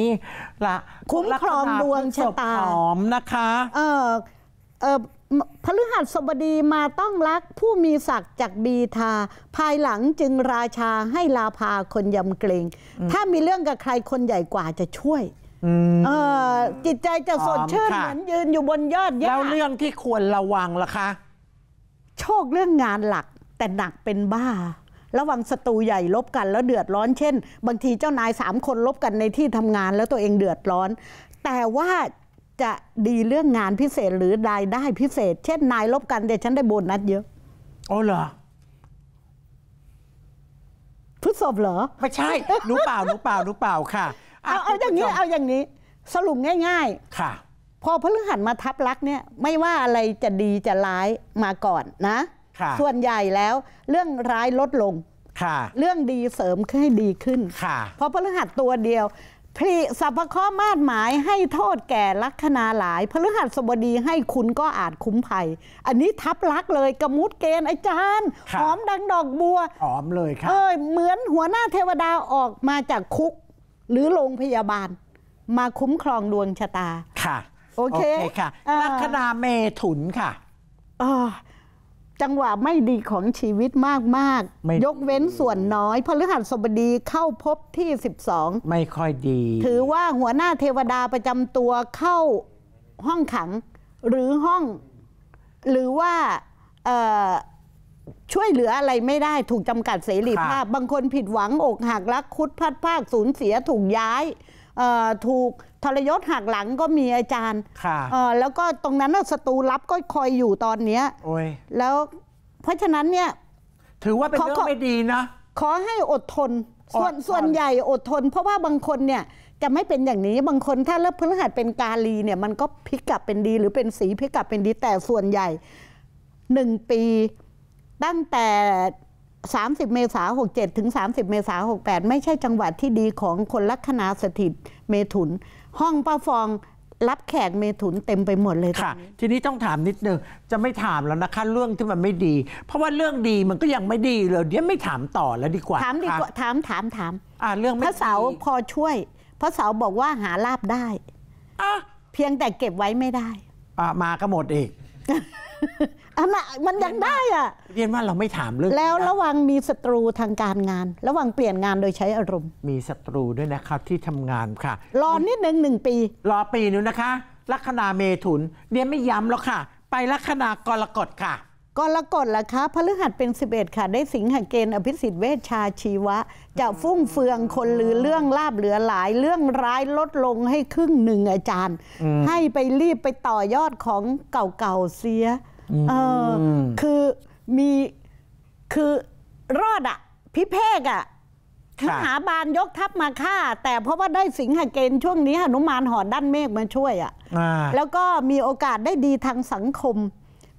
ละ คุ้มครองดวงชะตาหอมนะคะ เออ เออพฤหัสบดีมาต้องรัก ผู้มีศักดิ์จากบีทา ภายหลังจึงราชาให้ลาพาคนยำเกรงถ้ามีเรื่องกับใครคนใหญ่กว่าจะช่วยจิตใจจะสดชื่นเหมือนยืนอยู่บนยอดหญ้าแล้วเรื่องที่ควรระวังล่ะคะ โชคเรื่องงานหลัก แต่หนักเป็นบ้าระวังศัตรูใหญ่ลบกันแล้วเดือดร้อนเช่น บางทีเจ้านายสามคนลบกันในที่ทำงาน แล้วตัวเองเดือดร้อน แต่ว่าจะดีเรื่องงานพิเศษหรือรายได้พิเศษ เช่น นายลบกันแต่ฉันได้โบนัสเยอะอ๋อเหรอพฤษภเหรอไม่ใช่หนูเปล่าหนูเปล่าหนูเปล่าค่ะเอาเอาอย่างนี้เอาอย่างนี้ สรุปง่าย ๆ ค่ะ พอพฤหัสมาทับลักเนี่ย ไม่ว่าอะไรจะดีจะร้ายมาก่อนนะส่วนใหญ่แล้วเรื่องร้ายลดลงเรื่องดีเสริมให้ดีขึ้นเพราะพฤหัสตัวเดียว พริสัพข้อมาดหมายให้โทษแก่ลัคนาหลายพฤหัสบดีให้คุณก็อาจคุ้มภัย อันนี้ทับลักเลย กระมุดเกณฑ์อาจารย์หอมดังดอกบัว หอมเลยคับเออเหมือนหัวหน้าเทวดาออกมาจากคุก หรือโรงพยาบาล มาคุ้มครองดวงชะตาค่ะ โอเคค่ะลัคนาเมถุนค่ะอ๋อจังหวะไม่ดีของชีวิตมากมากยกเว้นส่วนน้อยพฤหัสบดีเข้าพบที่ 12 ไม่ค่อยดี ถือว่าหัวหน้าเทวดาประจำตัวเข้าห้องขังหรือห้อง หรือว่าช่วยเหลืออะไรไม่ได้ถูกจำกัดเสรีภาพบางคนผิดหวังอกหักรักคุดพัดภาคสูญเสียถูกย้ายถูกทรยศหักหลังก็มีอาจารย์ ค่ะเออแล้วก็ตรงนั้นศัตรูลับก็คอยอยู่ตอนเนี้ยโอ้ย แล้วเพราะฉะนั้นเนี่ย ถือว่าเป็นเรื่องไม่ดีนะ ขอให้อดทน ส่วนส่วนใหญ่อดทน เพราะว่าบางคนเนี่ยจะไม่เป็นอย่างนี้ บางคนถ้าเลิกพฤหัสเป็นกาลีเนี่ยมันก็พลิกกลับเป็นดีหรือเป็นสีพลิกกลับเป็นดีแต่ส่วนใหญ่หนึ่งปีตั้งแต่ 30 เมษา67ถึง30 เมษา68 ไม่ใช่จังหวัดที่ดีของคนลัคนาสถิตเมถุนห้องป้าฟองรับแขกเมถุนเต็มไปหมดเลยค่ะ ทีนี้ต้องถามนิดนึง จะไม่ถามแล้วนะคะเรื่องที่มันไม่ดี เพราะว่าเรื่องดีมันก็ยังไม่ดีเลยเดี๋ยวไม่ถามต่อแล้วดีกว่าถามดีกว่า ถามถามถามอ่าเรื่องพระเสาพอช่วย พระเสาบอกว่าหาลาบได้เพียงแต่เก็บไว้ไม่ได้อ่ามาก็หมดอีกอันน่ะมันยังได้อ่ะเรียนว่าเราไม่ถามเรื่องแล้วระวังมีศัตรูทางการงาน ระวังเปลี่ยนงานโดยใช้อารมณ์ มีศัตรูด้วยนะครับที่ทำงานค่ะ รอนิดนึงหนึ่งปี รอปีนึงนะคะ ลัคนาเมถุนเรียนไม่ย้ำแล้วค่ะ ไปลัคนากรกฎค่ะ กรกฎล่ะคะ พฤหัสเป็น 11 ค่ะ ได้สิงหเกณฑ์อภิสิทธิ์เวชชาชีวะจะฟุ่งเฟืองคนลือเรื่องลาบเหลือหลาย เรื่องร้ายลดลงให้ครึ่งหนึ่งอาจารย์ ให้ไปรีบไปต่อยอดของเก่าๆเสียเออคือมีคือรอดอะพิเภกอะทหาบานยกทัพมาฆ่า แต่เพราะว่าได้สิงหเกณฑ์ช่วงนี้หนุมานหอดด้านเมฆมาช่วยอะ่ะแล้วก็มีโอกาสได้ดีทางสังคม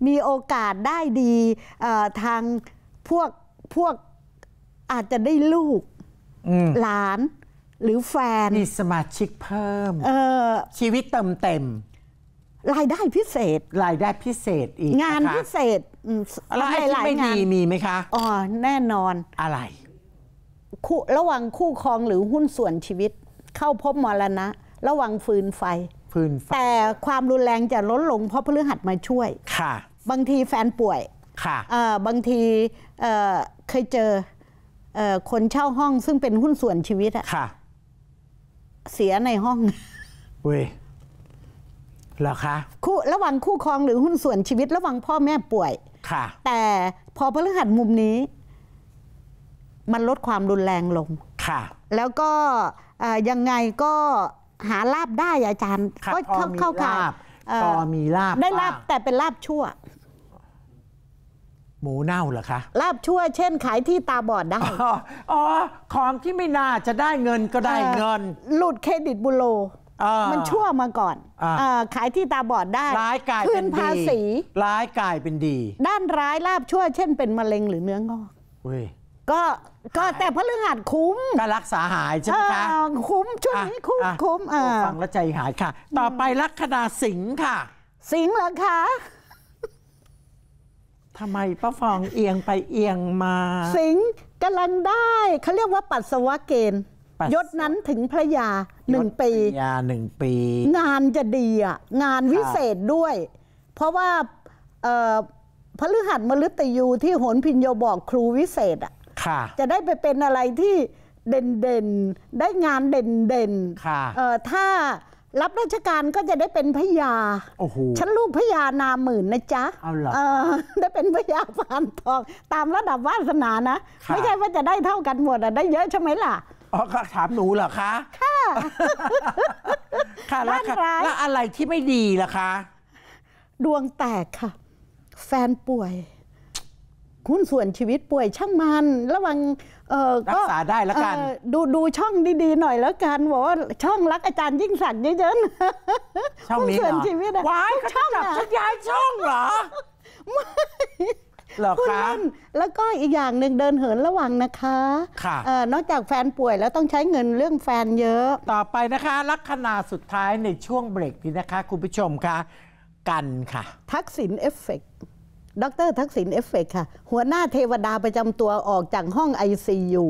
มีโอกาสได้ดีทางพวกพวกอาจจะได้ลูกหลานหรือแฟน มีสมาชิกเพิ่มชีวิตเติมเต็มรายได้พิเศษ รายได้พิเศษอีกงานพิเศษอะไรที่ไม่ดีมีไหมคะ อ๋อแน่นอน อะไรคู่ระหว่างคู่ครองหรือหุ้นส่วนชีวิต เข้าพบมรณะระหว่างฟืนไฟ ฟืนไฟ แต่ความรุนแรงจะลดลง เพราะพฤหัสมาช่วย ค่ะ บางทีแฟนป่วย ค่ะบางทีเคยเจอคนเช่าห้องซึ่งเป็นหุ้นส่วนชีวิตอะเสียในห้องเว้ยหรอคะคู่ระหว่างคู่ครองหรือหุ้นส่วนชีวิตระหว่างพ่อแม่ป่วยค่ะ แต่พอพฤหัสมุมนี้ มันลดความรุนแรงลงค่ะ แล้วก็ยังไงก็หาลาบได้อาจารย์ก็เข้าเข้าข่าพอมีลาบได้ลาบแต่เป็นลาบชั่ว หมูเน่าเหรอคะลาบชั่วเช่นขายที่ตาบอดได้อ๋อของที่ไม่น่า จะได้เงินก็ได้เงินหลุดเครดิตบุโรมันชั่วมาก่อนขายที่ตาบอดได้ ร้ายกายคืนภาษีร้ายกายเป็นดี ด้านร้ายลาบชั่วเช่นเป็นมะเร็งหรือเนื้องอกก็ก็แต่พระงหัดคุ้มก็รักษาหายใช่ไหมคะคุ้มช่วงนี้คุ้มคุ้มฟังแล้วใจหายค่ะ ต่อไปลัคนาสิงค่ะ สิงเหรอคะทำไมป้าฟองเอียงไปเอียงมา สิงกำลังได้เขาเรียกว่าปัสสาวะเกณฑ์ยศนั้นถึงพระยาหนึ่งปียาหนึ่งปี งานจะดีอ่ะงานวิเศษด้วย เพราะว่าพระฤหัสมฤตยูที่โหนพินโยบอกครูวิเศษอ่ะ จะได้ไปเป็นอะไรที่เด่นเด่นได้งานเด่นเด่นถ้ารับราชการก็จะได้เป็นพระยา ฉันลูกพระยานาหมื่นนะจ๊ะได้เป็นพระยาพานทองตามระดับวาสนานะ ไม่ใช่ว่าจะได้เท่ากันหมดอ่ะได้เยอะใช่ไหมล่ะอ๋อ ถามหนูเหรอคะ ค่ะค่ะแล้วแล้วอะไรที่ไม่ดีล่ะคะ ดวงแตกค่ะ แฟนป่วย คุณส่วนชีวิตป่วยช่างมัน ระวัง เอ่อรักษาได้แล้วกันดูดูช่องดี ๆ หน่อยแล้วกันบอกว่าช่องรักอาจารย์ยิ่งสักเยอะๆช่องนี้เหรุส่วนชีวิตอว้ายช่าองจับัย้ายช่องเหรอ ไม่หรอคะณเล่นแล้วก็อีกอย่างหนึ่งเดินเหินระวังนะคะค่ะออนอกจากแฟนป่วยแล้วต้องใช้เงินเรื่องแฟนเยอะ ต่อไปนะคะ ลัคนาสุดท้ายในช่วงเบรกนี้นะคะคุณผู้ชมคะกันค่ะ ทักษิณเอฟเฟกต์ดร ทักษิณเอฟเฟกต์ค่ะ หัวหน้าเทวดาประจำตัวออกจากห้อง i c ู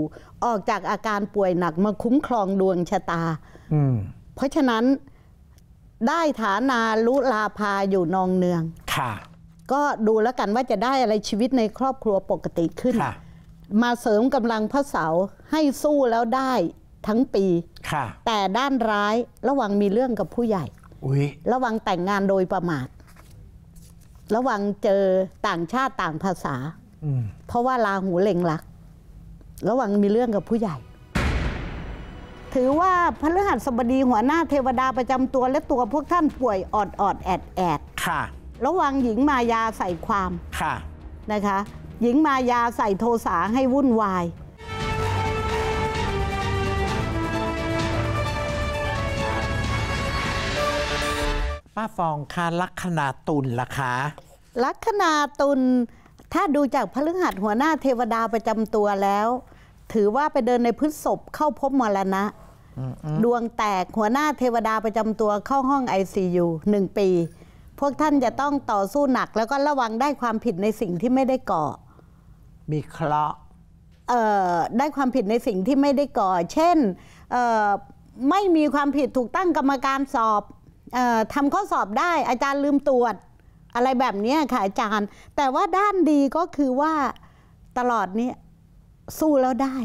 ออกจากอาการป่วยหนักมาคุ้มครองดวงชะตา เพราะฉะนั้นได้ฐานาลุลาพาอยู่นองเนือง ค่ะก็ดูแล้วกันว่าจะได้อะไรชีวิตในครอบครัวปกติขึ้นมาเสริมกำลังพระเสาให้สู้แล้วได้ทั้งปีแต่ด้านร้าย ระวังมีเรื่องกับผู้ใหญ่ระวังแต่งงานโดยประมาทระวังเจอต่างชาติต่างภาษาเพราะว่าลาหูเล็งลักระวังมีเรื่องกับผู้ใหญ่ ถือว่าพระฤหัสบดีหัวหน้าเทวดาประจำตัว และตัวพวกท่านป่วยออดออดแอดแอดค่ะระวังหญิงมายาใส่ความค่ะนะคะ หญิงมายาใส่โทสาให้วุ่นวายป้าฟองค่ะลัคนาตุลล่ะคะลัคนาตุลถ้าดูจากพฤหัสหัวหน้าเทวดาประจำตัวแล้ว ถือว่าไปเดินในพฤษพเข้าพบมรณะดวงแตกหัวหน้าเทวดาประจำตัวเข้าห้องไอซียูหนึ่งปีพวกท่านจะต้องต่อสู้หนักแล้วก็ระวังได้ความผิดในสิ่งที่ไม่ได้ก่อ มีเคราะห์ ได้ความผิดในสิ่งที่ไม่ได้ก่อ เช่น ไม่มีความผิดถูกตั้งกรรมการสอบออทำข้อสอบได้ อาจารย์ลืมตรวจ อะไรแบบนี้ค่ะอาจารย์ แต่ว่าด้านดีก็คือว่าตลอดนี้สู้แล้วได้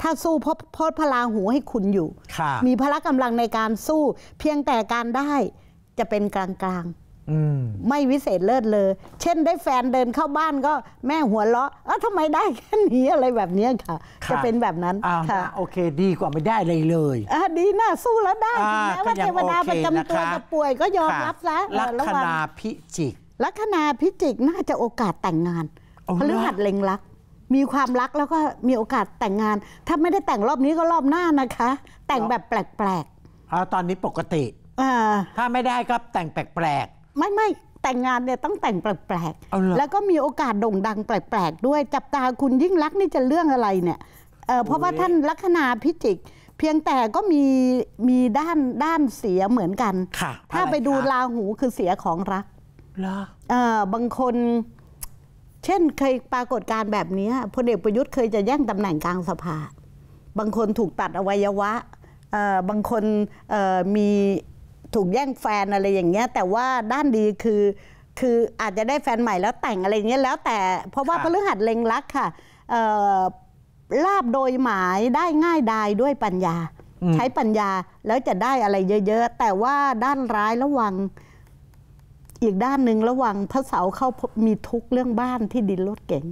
ถ้าสู้พพดพลาหูให้คุณอยู่มีพละกำลังในการสู้ เพียงแต่การได้จะเป็นกลางๆไม่วิเศษเลิศเลยเช่นได้แฟนเดินเข้าบ้านก็แม่หัวเราะเอ้าทำไมได้แค่นี้อะไรแบบนี้ค่ะ จะเป็นแบบนั้นค่ะโอเคดีกว่าไม่ได้เลยเลยอ่ะดีนะสู้แล้วได้แม้ว่าเทวดาประจำตัวจะป่วยก็ยอมรับซะลัคนาพิจิกลัคนาพิจิกน่าจะโอกาสแต่งงานพฤหัสเล็งรัก มีความรักแล้วก็มีโอกาสแต่งงาน ถ้าไม่ได้แต่งรอบนี้ก็รอบหน้านะคะ แต่งแบบแปลกๆตอนนี้ปกติถ้าไม่ได้ก็แต่งแปลกๆ ไม่ไม่แต่งงานเนี่ยต้องแต่งแปลกๆ แล้วก็มีโอกาสโด่งดัง แปลกๆด้วย จับตาคุณยิ่งรักนี่จะเรื่องอะไรเนี่ยเพราะว่าท่านลัคนาพิจิก เพียงแต่ก็มีมีด้านด้านเสียเหมือนกัน ถ้าไปดูลาหูคือเสียของรักบางคนเช่นเคยปรากฏการแบบนี้พลเอกประยุทธ์เคยจะแย่งตำแหน่งกลางสภา บางคนถูกตัดอวัยวะบางคนมีถูกแย่งแฟนอะไรอย่างเงี้ยแต่ว่าด้านดีคือ คืออาจจะได้แฟนใหม่แล้วแต่งอะไรเงี้ยแล้วแต่เพราะว่าพระฤหัสเล็งรักค่ะลาบโดยหมายได้ง่ายดายด้วยปัญญา ใช้ปัญญาแล้วจะได้อะไรเยอะๆ แต่ว่าด้านร้ายระวังอีกด้านหนึ่งระวังพระเสาเข้ามีทุกเรื่องบ้านที่ดินรถเก๋ง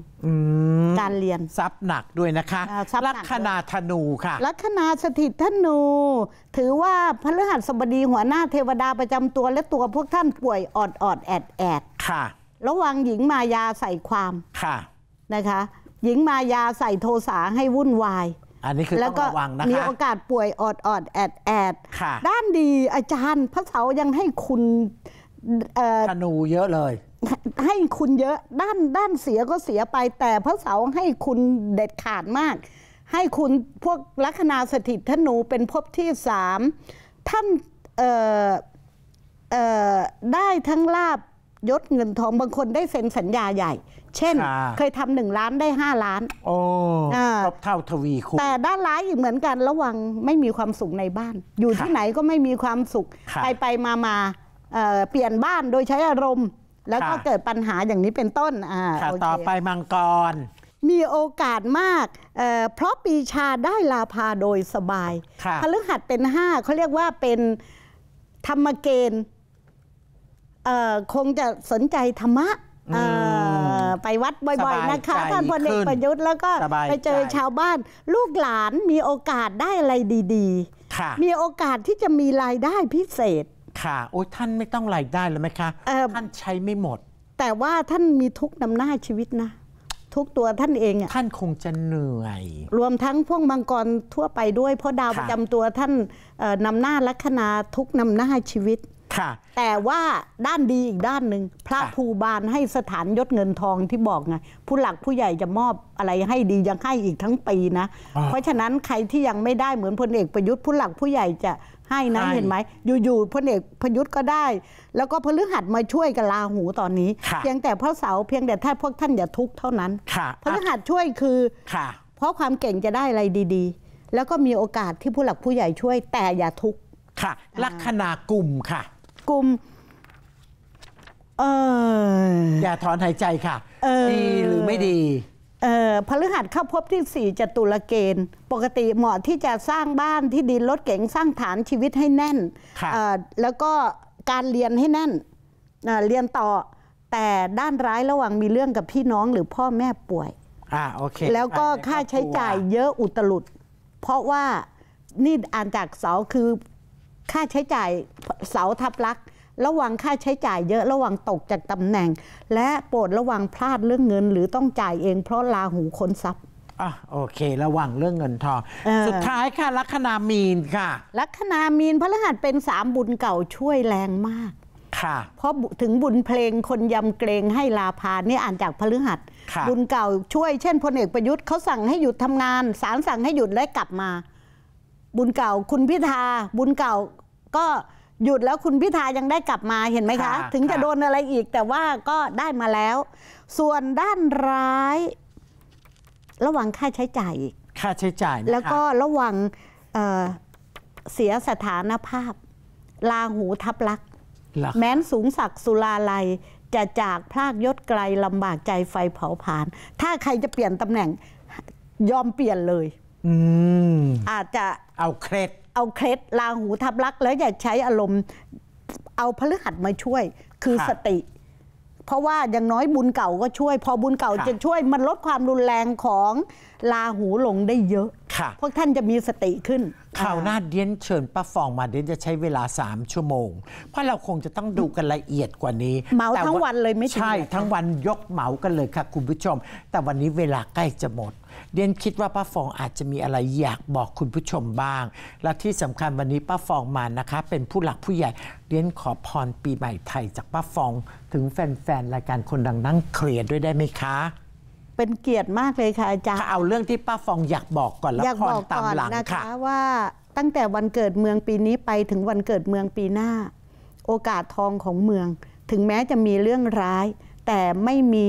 การเรียนซับหนักด้วยนะคะ ลัคนาธนูค่ะ ลัคนาสถิตธนู ถือว่าพระฤหัสบดีหัวหน้าเทวดาประจำตัว และตัวพวกท่านป่วยอดอดแอดแอดค่ะระวังหญิงมายาใส่ความค่ะนะคะ หญิงมายาใส่โทสาให้วุ่นวายอันนี้คือต้องระวังนะคะมีโอกาสป่วยอดอดแอดแอดด้านดีอาจารย์พระเสายังให้คุณธนูเยอะเลย ให้คุณเยอะด้านด้านเสียก็เสียไป แต่พระเสาให้คุณเด็ดขาดมาก ให้คุณพวกลัคนาสถิตธนูเป็นภพที่สามท่านได้ทั้งลาบยศเงินทองบางคนได้เซ็นสัญญาใหญ่ เช่นเคยทำหนึ่งล้านได้ห้าล้านโอ้เท่าทวีคูณแต่ด้านร้ายอีกเหมือนกันระวังไม่มีความสุขในบ้าน อยู่ที่ไหนก็ไม่มีความสุขไปไปมามาเปลี่ยนบ้านโดยใช้อารมณ์ แล้วก็เกิดปัญหาอย่างนี้เป็นต้น่ต่อไปมังกรมีโอกาสมากเเพราะปีชาได้ลาพาโดยสบายพฤหัสเป็นห้าเขาเรียกว่าเป็นธรรมเกณฑ์คงจะสนใจธรรมะ ไปวัดบ่อยๆ นะคะท่านพลเอกประยุทธ์แล้วก็ไปเจอชาวบ้านลูกหลานมีโอกาสได้อะไรดีๆ มีโอกาสที่จะมีรายได้พิเศษค่ะ โอ้ย ท่านไม่ต้องรายได้แล้วไหมคะ ท่านใช้ไม่หมด แต่ว่าท่านมีทุกนำหน้าชีวิตนะ ทุกตัวท่านเองอ่ะท่านคงจะเหนื่อย รวมทั้งพวกมังกรทั่วไปด้วย เพราะดาวประจำตัวท่านนำหน้าลัคนาทุกนำหน้าชีวิตแต่ว่าด้านดีอีกด้านหนึ่ง พระภูบาลให้สถานยศเงินทองที่บอกไงผู้หลักผู้ใหญ่จะมอบอะไรให้ดียังให้อีกทั้งปีนะ เพราะฉะนั้นใครที่ยังไม่ได้เหมือนพลเอกประยุทธ์ ผู้หลักผู้ใหญ่จะให้นะเห็นไหมอยู่ๆพลเอกประยุทธ์ก็ได้ แล้วก็พลฤหัสมาช่วยกับลาหูตอนนี้เพียงแต่พระเสาเพียงแต่ถ้าพวกท่านอย่าทุกข์เท่านั้นพลฤหัสช่วยคือเพราะความเก่งจะได้อะไรดี ๆ แล้วก็มีโอกาสที่ผู้หลักผู้ใหญ่ช่วยแต่อย่าทุกข์ค่ะลัคนากลุ่มค่ะกลุ่มเอออย่าถอนหายใจค่ะดีหรือไม่ดีเออพฤหัสเข้าพบที่สี่จตุรเกณฑ์ปกติเหมาะที่จะสร้างบ้านที่ดินรถเก๋งสร้างฐานชีวิตให้แน่น แล้วก็การเรียนให้แน่นเรียนต่อแต่ด้านร้ายระหว่างมีเรื่องกับพี่น้องหรือพ่อแม่ป่วยอ่าโอเค แล้วก็ค่าใช้จ่ายเยอะอุตลุด เพราะว่านี่อ่านจากเสาคือค่าใช้จ่ายเสาทับลักระวังค่าใช้จ่ายเยอะระวังตกจากตำแหน่ง และโปรดระวังพลาดเรื่องเงินหรือต้องจ่ายเอง เพราะลาหูคนทรัพย์อ่ะโอเค ระวังเรื่องเงินทองอสุดท้ายค่ะลัคนามีนค่ะลัคนามีนพระรหัสเป็นสามบุญเก่าช่วยแรงมากค่ะ เพราะถึงบุญเพลงคนยำเกรงให้ลาพานนี่อ่านจากพระฤหัส บุญเก่าช่วยเช่นพลเอกประยุทธ์เขาสั่งให้หยุดทำงานศาลสั่งให้หยุดและกลับมาบุญเก่าคุณพิธาบุญเก่าก็หยุดแล้วคุณพิธายังได้กลับมาเห็นไหมคะ ถึงจะโดนอะไรอีก แต่ว่าก็ได้มาแล้ว ส่วนด้านร้าย ระวังค่าใช้จ่ายอีกค่าใช้จ่าย แล้วก็ระวังเเสียสถานภาพลาหูทับลัก แม้นสูงศักดิ์สุลาลัยจะจากพลากยศไกลลำบากใจไฟเผาผลาญถ้าใครจะเปลี่ยนตำแหน่งยอมเปลี่ยนเลยอาจจะเอาเครดเอาเครดลาหูทับลักแล้วอย่าใช้อารมณ์เอาพฤหัสมาช่วยคือสติ เพราะว่าอย่างน้อยบุญเก่าก็ช่วย พอบุญเก่าจะช่วยมันลดความรุนแรงของลาหูลงได้เยอะ ค่ะพวกท่านจะมีสติขึ้นข่าวหน้าเดียนเชิญป้าฟองมาเดียนจะใช้เวลา 3 ชั่วโมง เพราะเราคงจะต้องดูกันละเอียดกว่านี้เมาทั้งวันเลยไม่ใช่ ทั้งวันยกเมากันเลยค่ะคุณผู้ชม แต่วันนี้เวลาใกล้จะหมดเดียนคิดว่าป้าฟองอาจจะมีอะไรอยากบอกคุณผู้ชมบ้าง และที่สำคัญวันนี้ป้าฟองมานะคะ เป็นผู้หลักผู้ใหญ่ เดียนขอพรปีใหม่ไทยจากป้าฟอง ถึงแฟนๆ รายการคนดังนั่งเคลียร์ด้วยได้ไหมคะ เป็นเกียรติมากเลยค่ะอาจารย์เอาเรื่องที่ป้าฟองอยากบอกก่อน แล้วพรตามหลังค่ะว่าตั้งแต่วันเกิดเมืองปีนี้ไปถึงวันเกิดเมืองปีหน้า โอกาสทองของเมือง ถึงแม้จะมีเรื่องร้าย แต่ไม่มี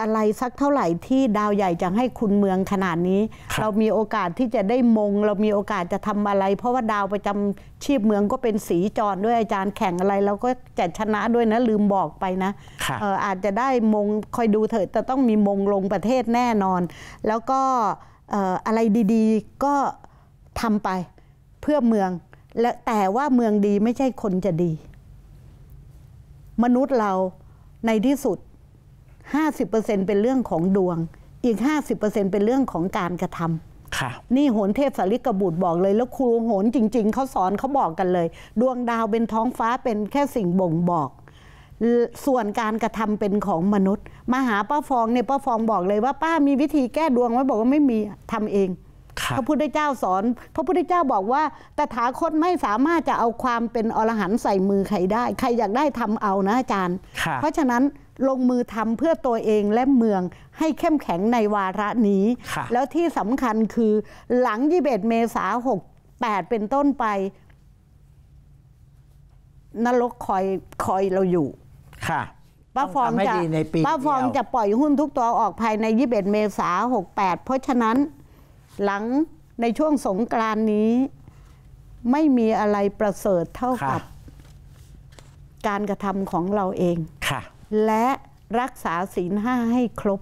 อะไรสักเท่าไหร่ที่ดาวใหญ่จะให้คุณเมืองขนาดนี้ เรามีโอกาสที่จะได้มง เรามีโอกาสจะทำอะไร เพราะว่าดาว ประจำชีพเมืองก็เป็นสีจรด้วยอาจารย์แข่งอะไร เราก็จะชนะด้วยนะลืมบอกไปนะอาจจะได้มงคอยดูเถอะจะต้องมีมงลงประเทศแน่นอน แล้วก็อะไรดีๆก็ทำไปเพื่อเมือง และแต่ว่าเมืองดีไม่ใช่คนจะดี มนุษย์เราในที่สุด50%เป็นเรื่องของดวง อีก50%เป็นเรื่องของการกระทำค่ะ นี่โหนเทพสาริกบุตรบอกเลย แล้วครูโหนจริง ๆเขาสอนเขาบอกกันเลย ดวงดาวเป็นท้องฟ้าเป็นแค่สิ่งบ่งบอก ส่วนการกระทำเป็นของมนุษย์มาหาป้าฟองเนี่ยป้าฟองบอกเลยว่า ป้ามีวิธีแก้ดวงไว้บอกว่าไม่มีทำเอง พระพุทธเจ้าสอน พระพุทธเจ้าบอกว่าตถาคตไม่สามารถจะเอาความเป็นอรหันต์ใส่มือใครได้ใครอยากได้ทำเอานะอาจารย์ เพราะฉะนั้นลงมือทำเพื่อตัวเองและเมืองให้เข้มแข็งในวาระนี้ แล้วที่สำคัญคือหลัง21เมษา68 เป็นต้นไป นรกคอยคอยเราอยู่ค่ะป้าฟองจะป้าฟองจะปล่อยหุ้นทุกตัวออกภายใน21เมษา 68 เพราะฉะนั้น หลังในช่วงสงกรานนี้ ไม่มีอะไรประเสริฐเท่ากับการกระทำของเราเองค่ะและรักษาศีลห้าให้ครบ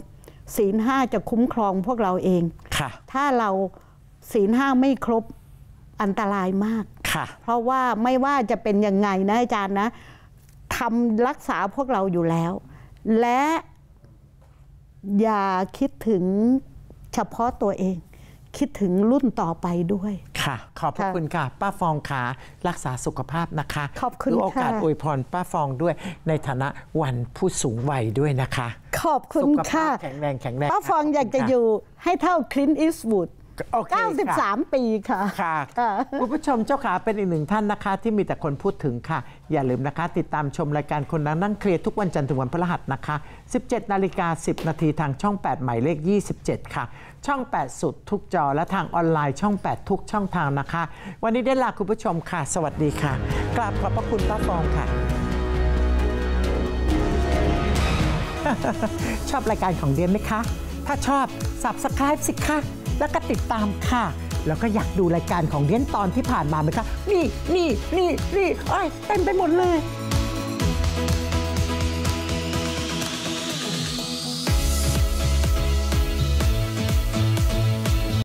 ศีลห้าจะคุ้มครองพวกเราเอง ถ้าเราศีลห้าไม่ครบอันตรายมาก เพราะว่าไม่ว่าจะเป็นยังไงนะอาจารย์นะทำรักษาพวกเราอยู่แล้ว และอย่าคิดถึงเฉพาะตัวเองคิดถึงรุ่นต่อไปด้วย ค่ะ ขอบพระคุณค่ะ ป้าฟองขารักษาสุขภาพนะคะ ขอบคุณค่ะโอกาสอวยพรป้าฟองด้วยในฐานะวันผู้สูงวัยด้วยนะคะ ขอบคุณค่ะแข็งแรงแข็งแรงป้าฟองอยากจะอยู่ให้เท่าคลินอิสวูด93ปีค่ะค่ะ คุณผู้ชมเจ้าขาเป็นอีกหนึ่งท่านนะคะ ที่มีแต่คนพูดถึงค่ะ อย่าลืมนะคะ ติดตามชมรายการคนนั้นนั่งเคลียร์ทุกวันจันทร์ถึงวันพฤหัสนะคะ 17นาฬิกา10 นาทีทางช่อง8หมายเลข 27 ค่ะ ช่อง 8 สุดทุกจอและทางออนไลน์ช่อง 8 ทุกช่องทางนะคะ วันนี้ได้ลาคุณผู้ชมค่ะ สวัสดีค่ะกราบขอบพระคุณป้าฟองค่ะ ชอบรายการของเดียนไหมคะถ้าชอบ subscribe สิคะแล้วก็ติดตามค่ะ แล้วก็อยากดูรายการของเรียนตอนที่ผ่านมาไหมคะ นี่นี่นี่นี่เอ้ยเต็มไปหมดเลย